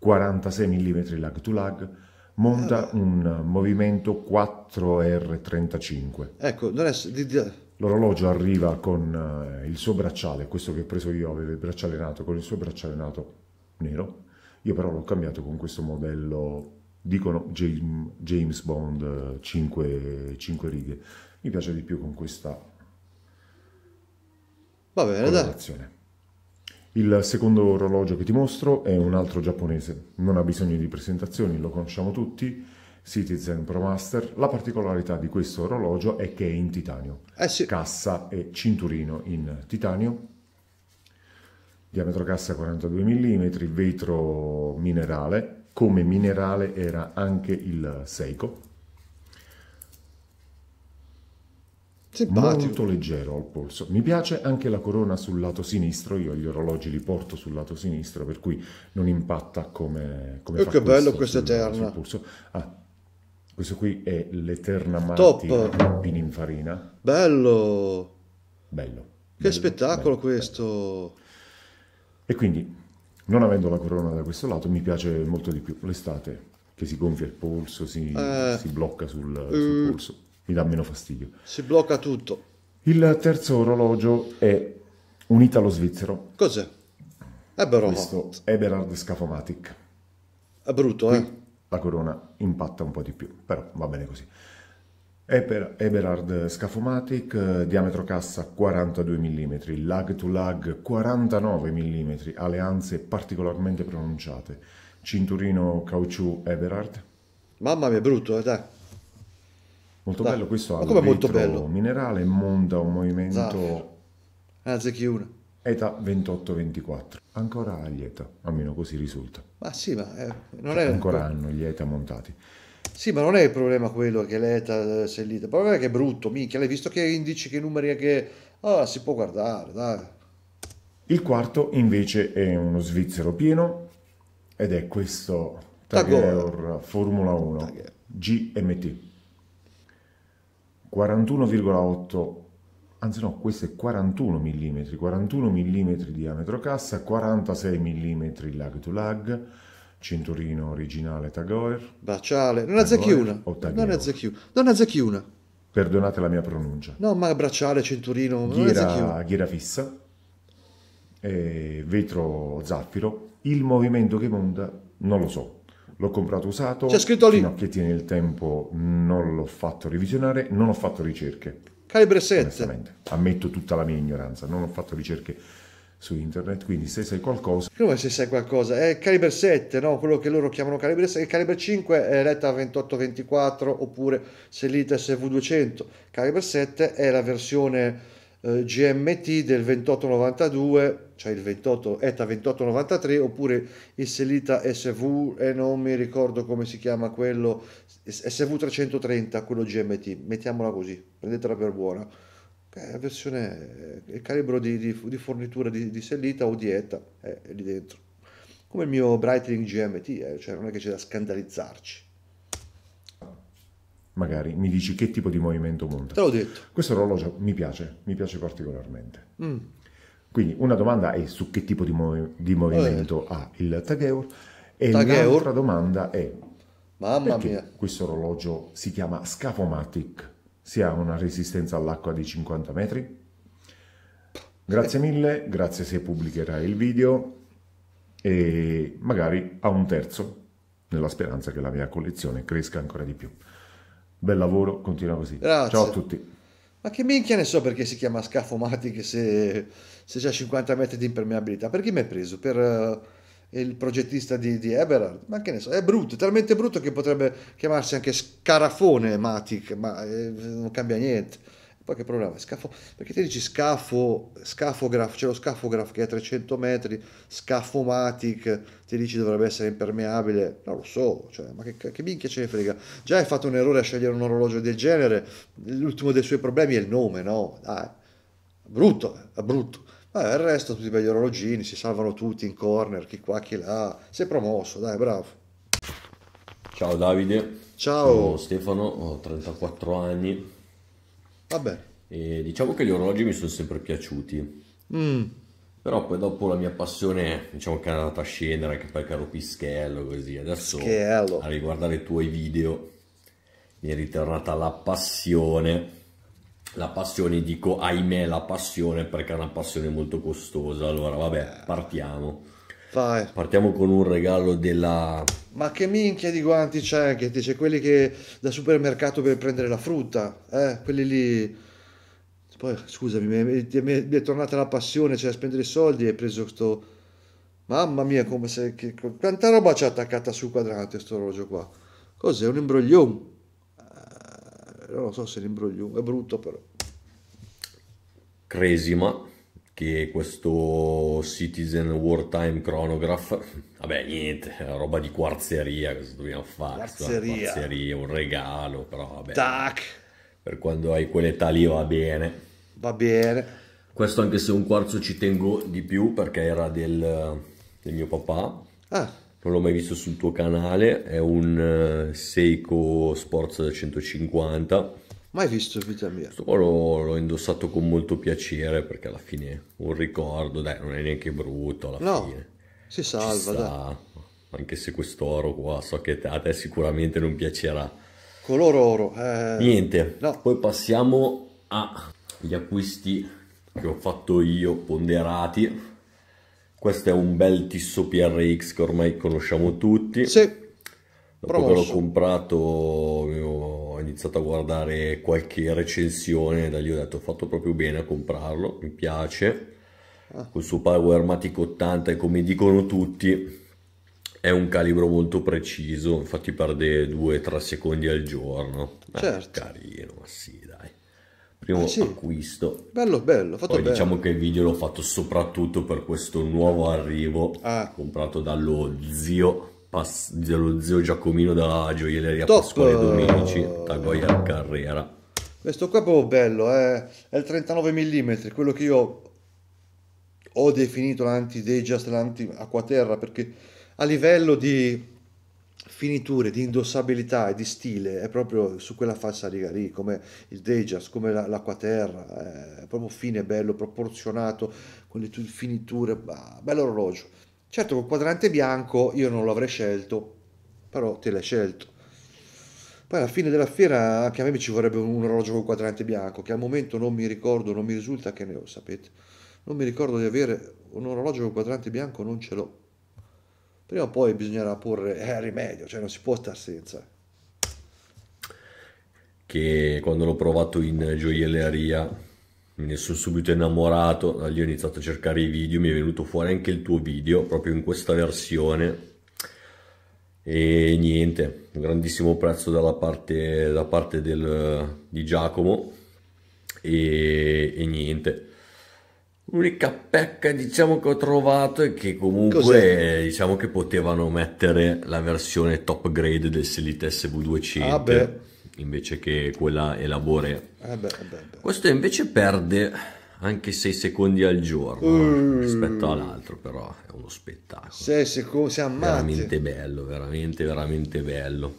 46 mm lag to lag, monta eh, un movimento 4R35. Ecco, L'orologio arriva con eh, il suo bracciale, questo che ho preso io aveva il bracciale nato, con il suo bracciale nato nero, io però l'ho cambiato con questo modello, dicono James Bond 5, eh, 5 righe, mi piace di più con questa Va bene, dai. Il secondo orologio che ti mostro è un altro giapponese, non ha bisogno di presentazioni, lo conosciamo tutti, Citizen Pro Master. La particolarità di questo orologio è che è in titanio, eh sì. cassa e cinturino in titanio, diametro cassa 42 mm, vetro minerale, come minerale era anche il Seiko, Simpatico. Molto leggero al polso. Mi piace anche la corona sul lato sinistro, io gli orologi li porto sul lato sinistro, per cui non impatta come, come e oh, fa che bello questa eterna. Ah, questo qui è l'eterna Martina Pininfarina. Bello! Bello. Che bello, spettacolo bello, questo! Bello. E quindi, non avendo la corona da questo lato, mi piace molto di più l'estate, che si gonfia il polso, si, eh, si blocca sul, sul uh. polso mi dà meno fastidio. Si blocca tutto. Il terzo orologio è un italo-svizzero. Cos'è? Eberhard. Questo Eberhard Scafomatic. È brutto, Qui eh? La corona impatta un po' di più, però va bene così. Eber, Eberhard Scafomatic, eh, diametro cassa 42 mm, lag to lag 49 mm, alleanze particolarmente pronunciate, cinturino caucciù Eberhard. Mamma mia, brutto, eh, dai. Molto Dai. bello questo ha Come molto bello? Minerale monta un movimento... chi una. Eta 28-24. Ancora agli ETA, almeno così risulta. Ma sì, ma eh, non cioè, è... Ancora hanno gli ETA montati. Sì, ma non è il problema quello che l'ETA eh, sei lì. Il problema è che è brutto, minchia. L'hai visto che indici, che numeri, che... Oh, si può guardare, dai. Il quarto invece è uno svizzero pieno ed è questo Tagore Formula 1 Tagore. GMT. 41,8 anzi no, questo è 41 mm, 41 mm diametro cassa, 46 mm lag to lag, cinturino originale tagoer Bracciale, non azzecchi una. Non azzecchi una. una. Perdonate la mia pronuncia. No, ma bracciale, cinturino, ghiera, ghiera fissa, eh, vetro zaffiro, il movimento che monta non lo so, L'ho comprato usato. C'è scritto lì. Fino a che tiene il tempo non l'ho fatto revisionare, non ho fatto ricerche. Calibre 7. Ammetto tutta la mia ignoranza, non ho fatto ricerche su internet, quindi se sai qualcosa... Come se sai qualcosa? È Calibre 7, no? Quello che loro chiamano Calibre 7. Calibre 5 è retta 2824 oppure Selite SV200. Calibre 7 è la versione eh, GMT del 2892, cioè il 28, ETA 2893 oppure il Selita SV e eh, non mi ricordo come si chiama quello SV 330, quello GMT, mettiamola così, prendetela per buona. È la versione, eh, il calibro di, di, di fornitura di, di, Sellita o di ETA è, lì dentro. Come il mio Brightling GMT, eh, cioè non è che c'è da scandalizzarci magari mi dici che tipo di movimento monta. Te l'ho detto. Questo orologio mi piace, mi piace particolarmente. Mm. Quindi una domanda è su che tipo di, mov- di movimento eh. ha il Tageur e l'altra domanda è Mamma mia. questo orologio si chiama Scafomatic, si ha una resistenza all'acqua di 50 metri? Grazie mille, grazie se pubblicherai il video e magari a un terzo, nella speranza che la mia collezione cresca ancora di più. Bel lavoro, continua così. Grazie. Ciao a tutti. Ma che minchia ne so perché si chiama Scafomatic se, se c'è 50 metri di impermeabilità? Perché mi hai preso? Per uh, il progettista di, di, Eberhard? Ma che ne so, è brutto, è talmente brutto che potrebbe chiamarsi anche Scarafone Matic, ma eh, non cambia niente che problema, scafo, perché ti dici scafo, scafograf, c'è lo scafograph che è a 300 metri, scafomatic, ti dici dovrebbe essere impermeabile, non lo so, cioè, ma che, che minchia ce ne frega, già hai fatto un errore a scegliere un orologio del genere, l'ultimo dei suoi problemi è il nome, no? Dai, brutto, è brutto. Ma il resto tutti belli orologini, si salvano tutti in corner, chi qua, chi là, sei promosso, dai, bravo. Ciao Davide. Ciao. Sono Stefano, ho 34 anni. Vabbè. E diciamo che gli orologi mi sono sempre piaciuti. Mm. Però poi dopo la mia passione, diciamo che è andata a scendere anche perché ero pischello così. Adesso Schiello. a riguardare i tuoi video mi è ritornata la passione. La passione, dico ahimè la passione perché è una passione molto costosa. Allora vabbè, eh. partiamo. Vai. Partiamo con un regalo della... Ma che minchia di guanti c'è anche? dice quelli che da supermercato per prendere la frutta, eh? Quelli lì... Poi, scusami, mi è, mi è tornata la passione, cioè a spendere i soldi e hai preso questo... Mamma mia, come se... Che, quanta roba c'è attaccata sul quadrante questo orologio qua? Cos'è? Un imbroglione? Eh, non lo so se l'imbroglione è brutto però. Cresima che questo Citizen Wartime Chronograph, vabbè niente, roba di quarzeria, cosa dobbiamo fare? Quarzieria. quarzieria un regalo, però vabbè. Tac. Per quando hai quell'età lì va bene. Va bene. Questo anche se un quarzo ci tengo di più perché era del, del mio papà. Ah. Non l'ho mai visto sul tuo canale, è un eh, Seiko Sports 150 Mai visto vita mia. Questo qua l'ho, l'ho indossato con molto piacere perché alla fine un ricordo, dai, non è neanche brutto alla no, fine. si salva, dai. Anche se quest'oro qua so che a te sicuramente non piacerà. Color oro. Eh... Niente. No. Poi passiamo agli acquisti che ho fatto io, ponderati. Questo è un bel Tisso PRX che ormai conosciamo tutti. Sì. Dopo Promosso. che l'ho comprato ho iniziato a guardare qualche recensione, da lì ho detto ho fatto proprio bene a comprarlo, mi piace, ah. col suo Power Matic 80 e come dicono tutti è un calibro molto preciso, infatti perde 2-3 secondi al giorno, eh, certo. carino, ma sì dai. Primo ah, sì. acquisto. Bello, bello, fatto Poi bello. diciamo che il video l'ho fatto soprattutto per questo nuovo arrivo ah. comprato dallo zio Pas- dello zio Giacomino da gioielleria Top. Pasquale Domenici da Goya Carrera. Questo qua è proprio bello, eh? è il 39 mm, quello che io ho definito lanti dejust l'anti-acquaterra, perché a livello di finiture, di indossabilità e di stile è proprio su quella falsa riga lì, come il Dejas, come la, l'acquaterra, è eh, proprio fine, bello, proporzionato, con le tue finiture, bello orologio. Certo col quadrante bianco io non l'avrei scelto, però te l'hai scelto. Poi alla fine della fiera anche a me ci vorrebbe un orologio con quadrante bianco, che al momento non mi ricordo, non mi risulta che ne ho, sapete. Non mi ricordo di avere un orologio con quadrante bianco, non ce l'ho. Prima o poi bisognerà porre eh, rimedio, cioè non si può star senza. Che quando l'ho provato in gioielleria ne sono subito innamorato, lì ho iniziato a cercare i video, mi è venuto fuori anche il tuo video, proprio in questa versione, e niente, un grandissimo prezzo dalla parte, da parte del, di Giacomo, e, e niente. L'unica pecca diciamo che ho trovato è che comunque eh, diciamo che potevano mettere la versione top grade del Selite SV200. Ah beh invece che quella elabore. Eh beh, eh beh, beh. Questo invece perde anche 6 secondi al giorno mm. rispetto all'altro, però è uno spettacolo. 6 secondi, si ammazza. Veramente bello, veramente, veramente bello.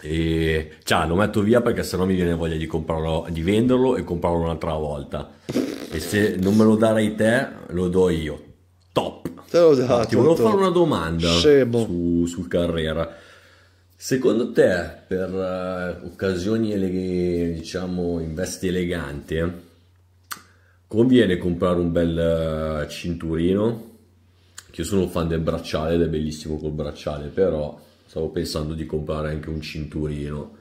E cioè, lo metto via perché sennò mi viene voglia di, comprarlo, di venderlo e comprarlo un'altra volta. E se non me lo darai te, lo do io. Top. Te lo dato, Ti volevo fare una domanda su, sul Carrera Secondo te, per uh, occasioni, ele- diciamo, in veste eleganti, eh, conviene comprare un bel uh, cinturino? Che io sono un fan del bracciale ed è bellissimo col bracciale, però stavo pensando di comprare anche un cinturino.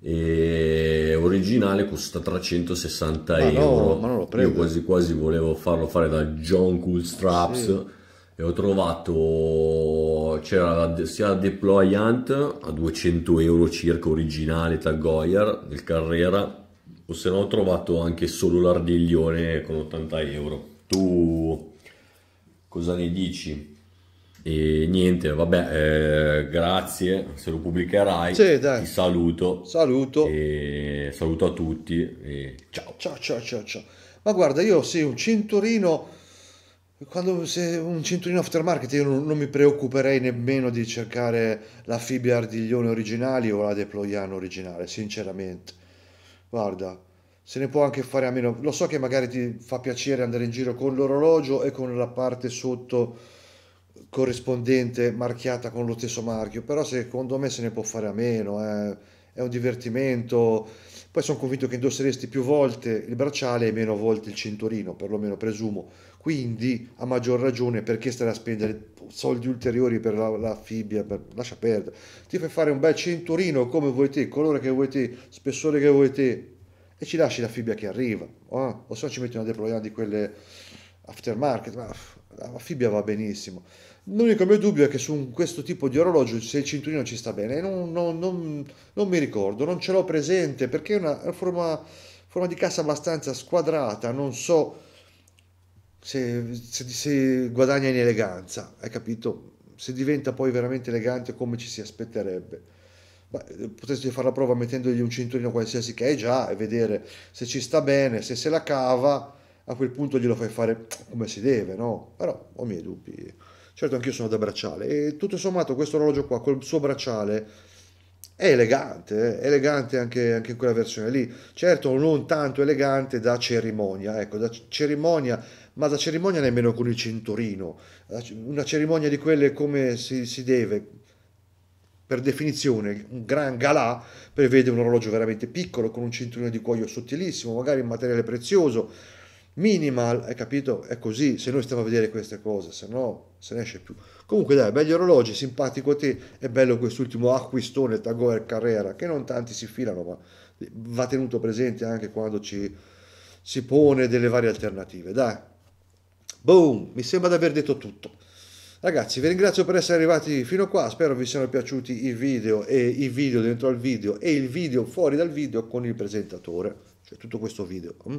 E originale costa 360 ma euro. No, ma non lo prendo. Io quasi quasi volevo farlo fare da John Cool Straps. Sì e ho trovato c'era sia la Deployant a 200 euro circa originale tag Goyer del Carrera o se no ho trovato anche solo l'ardiglione con 80 euro tu cosa ne dici? E niente, vabbè, eh, grazie, se lo pubblicherai sì, ti saluto. Saluto. E saluto a tutti e ciao. Ciao, ciao, ciao, ciao. Ma guarda, io sì, un cinturino quando se un cinturino aftermarket io non, non mi preoccuperei nemmeno di cercare la fibbia ardiglione originale o la deployano originale, sinceramente. Guarda, se ne può anche fare a meno. Lo so che magari ti fa piacere andare in giro con l'orologio e con la parte sotto corrispondente marchiata con lo stesso marchio, però secondo me se ne può fare a meno, eh. è un divertimento. Poi sono convinto che indosseresti più volte il bracciale e meno volte il cinturino, perlomeno presumo quindi a maggior ragione perché stare a spendere soldi ulteriori per la, la fibbia, per, lascia perdere. Ti fai fare un bel cinturino come vuoi te, colore che vuoi te, spessore che vuoi te e ci lasci la fibbia che arriva. Oh, o se no ci metti una deployante di quelle aftermarket, ma la fibbia va benissimo. L'unico mio dubbio è che su questo tipo di orologio se il cinturino ci sta bene, non, non, non, non mi ricordo, non ce l'ho presente perché è una forma, forma di cassa abbastanza squadrata, non so se, se, se guadagna in eleganza, hai capito? Se diventa poi veramente elegante come ci si aspetterebbe. Beh, potresti fare la prova mettendogli un cinturino qualsiasi che è già e vedere se ci sta bene, se se la cava, a quel punto glielo fai fare come si deve, no? Però ho i miei dubbi. Certo, anch'io sono da bracciale e tutto sommato questo orologio qua col suo bracciale è elegante, eh? elegante anche, anche, quella versione lì, certo non tanto elegante da cerimonia, ecco, da cerimonia, ma da cerimonia nemmeno con il cinturino, una cerimonia di quelle come si, si deve, per definizione un gran galà prevede un orologio veramente piccolo con un cinturino di cuoio sottilissimo, magari un materiale prezioso, minimal, hai capito? È così, se noi stiamo a vedere queste cose, se no se ne esce più. Comunque dai, belli orologi, simpatico a te, è bello quest'ultimo acquistone Tagore Carrera, che non tanti si filano, ma va tenuto presente anche quando ci si pone delle varie alternative. Dai, boom, mi sembra di aver detto tutto. Ragazzi, vi ringrazio per essere arrivati fino qua, spero vi siano piaciuti i video e i video dentro al video e il video fuori dal video con il presentatore, cioè tutto questo video. Mm?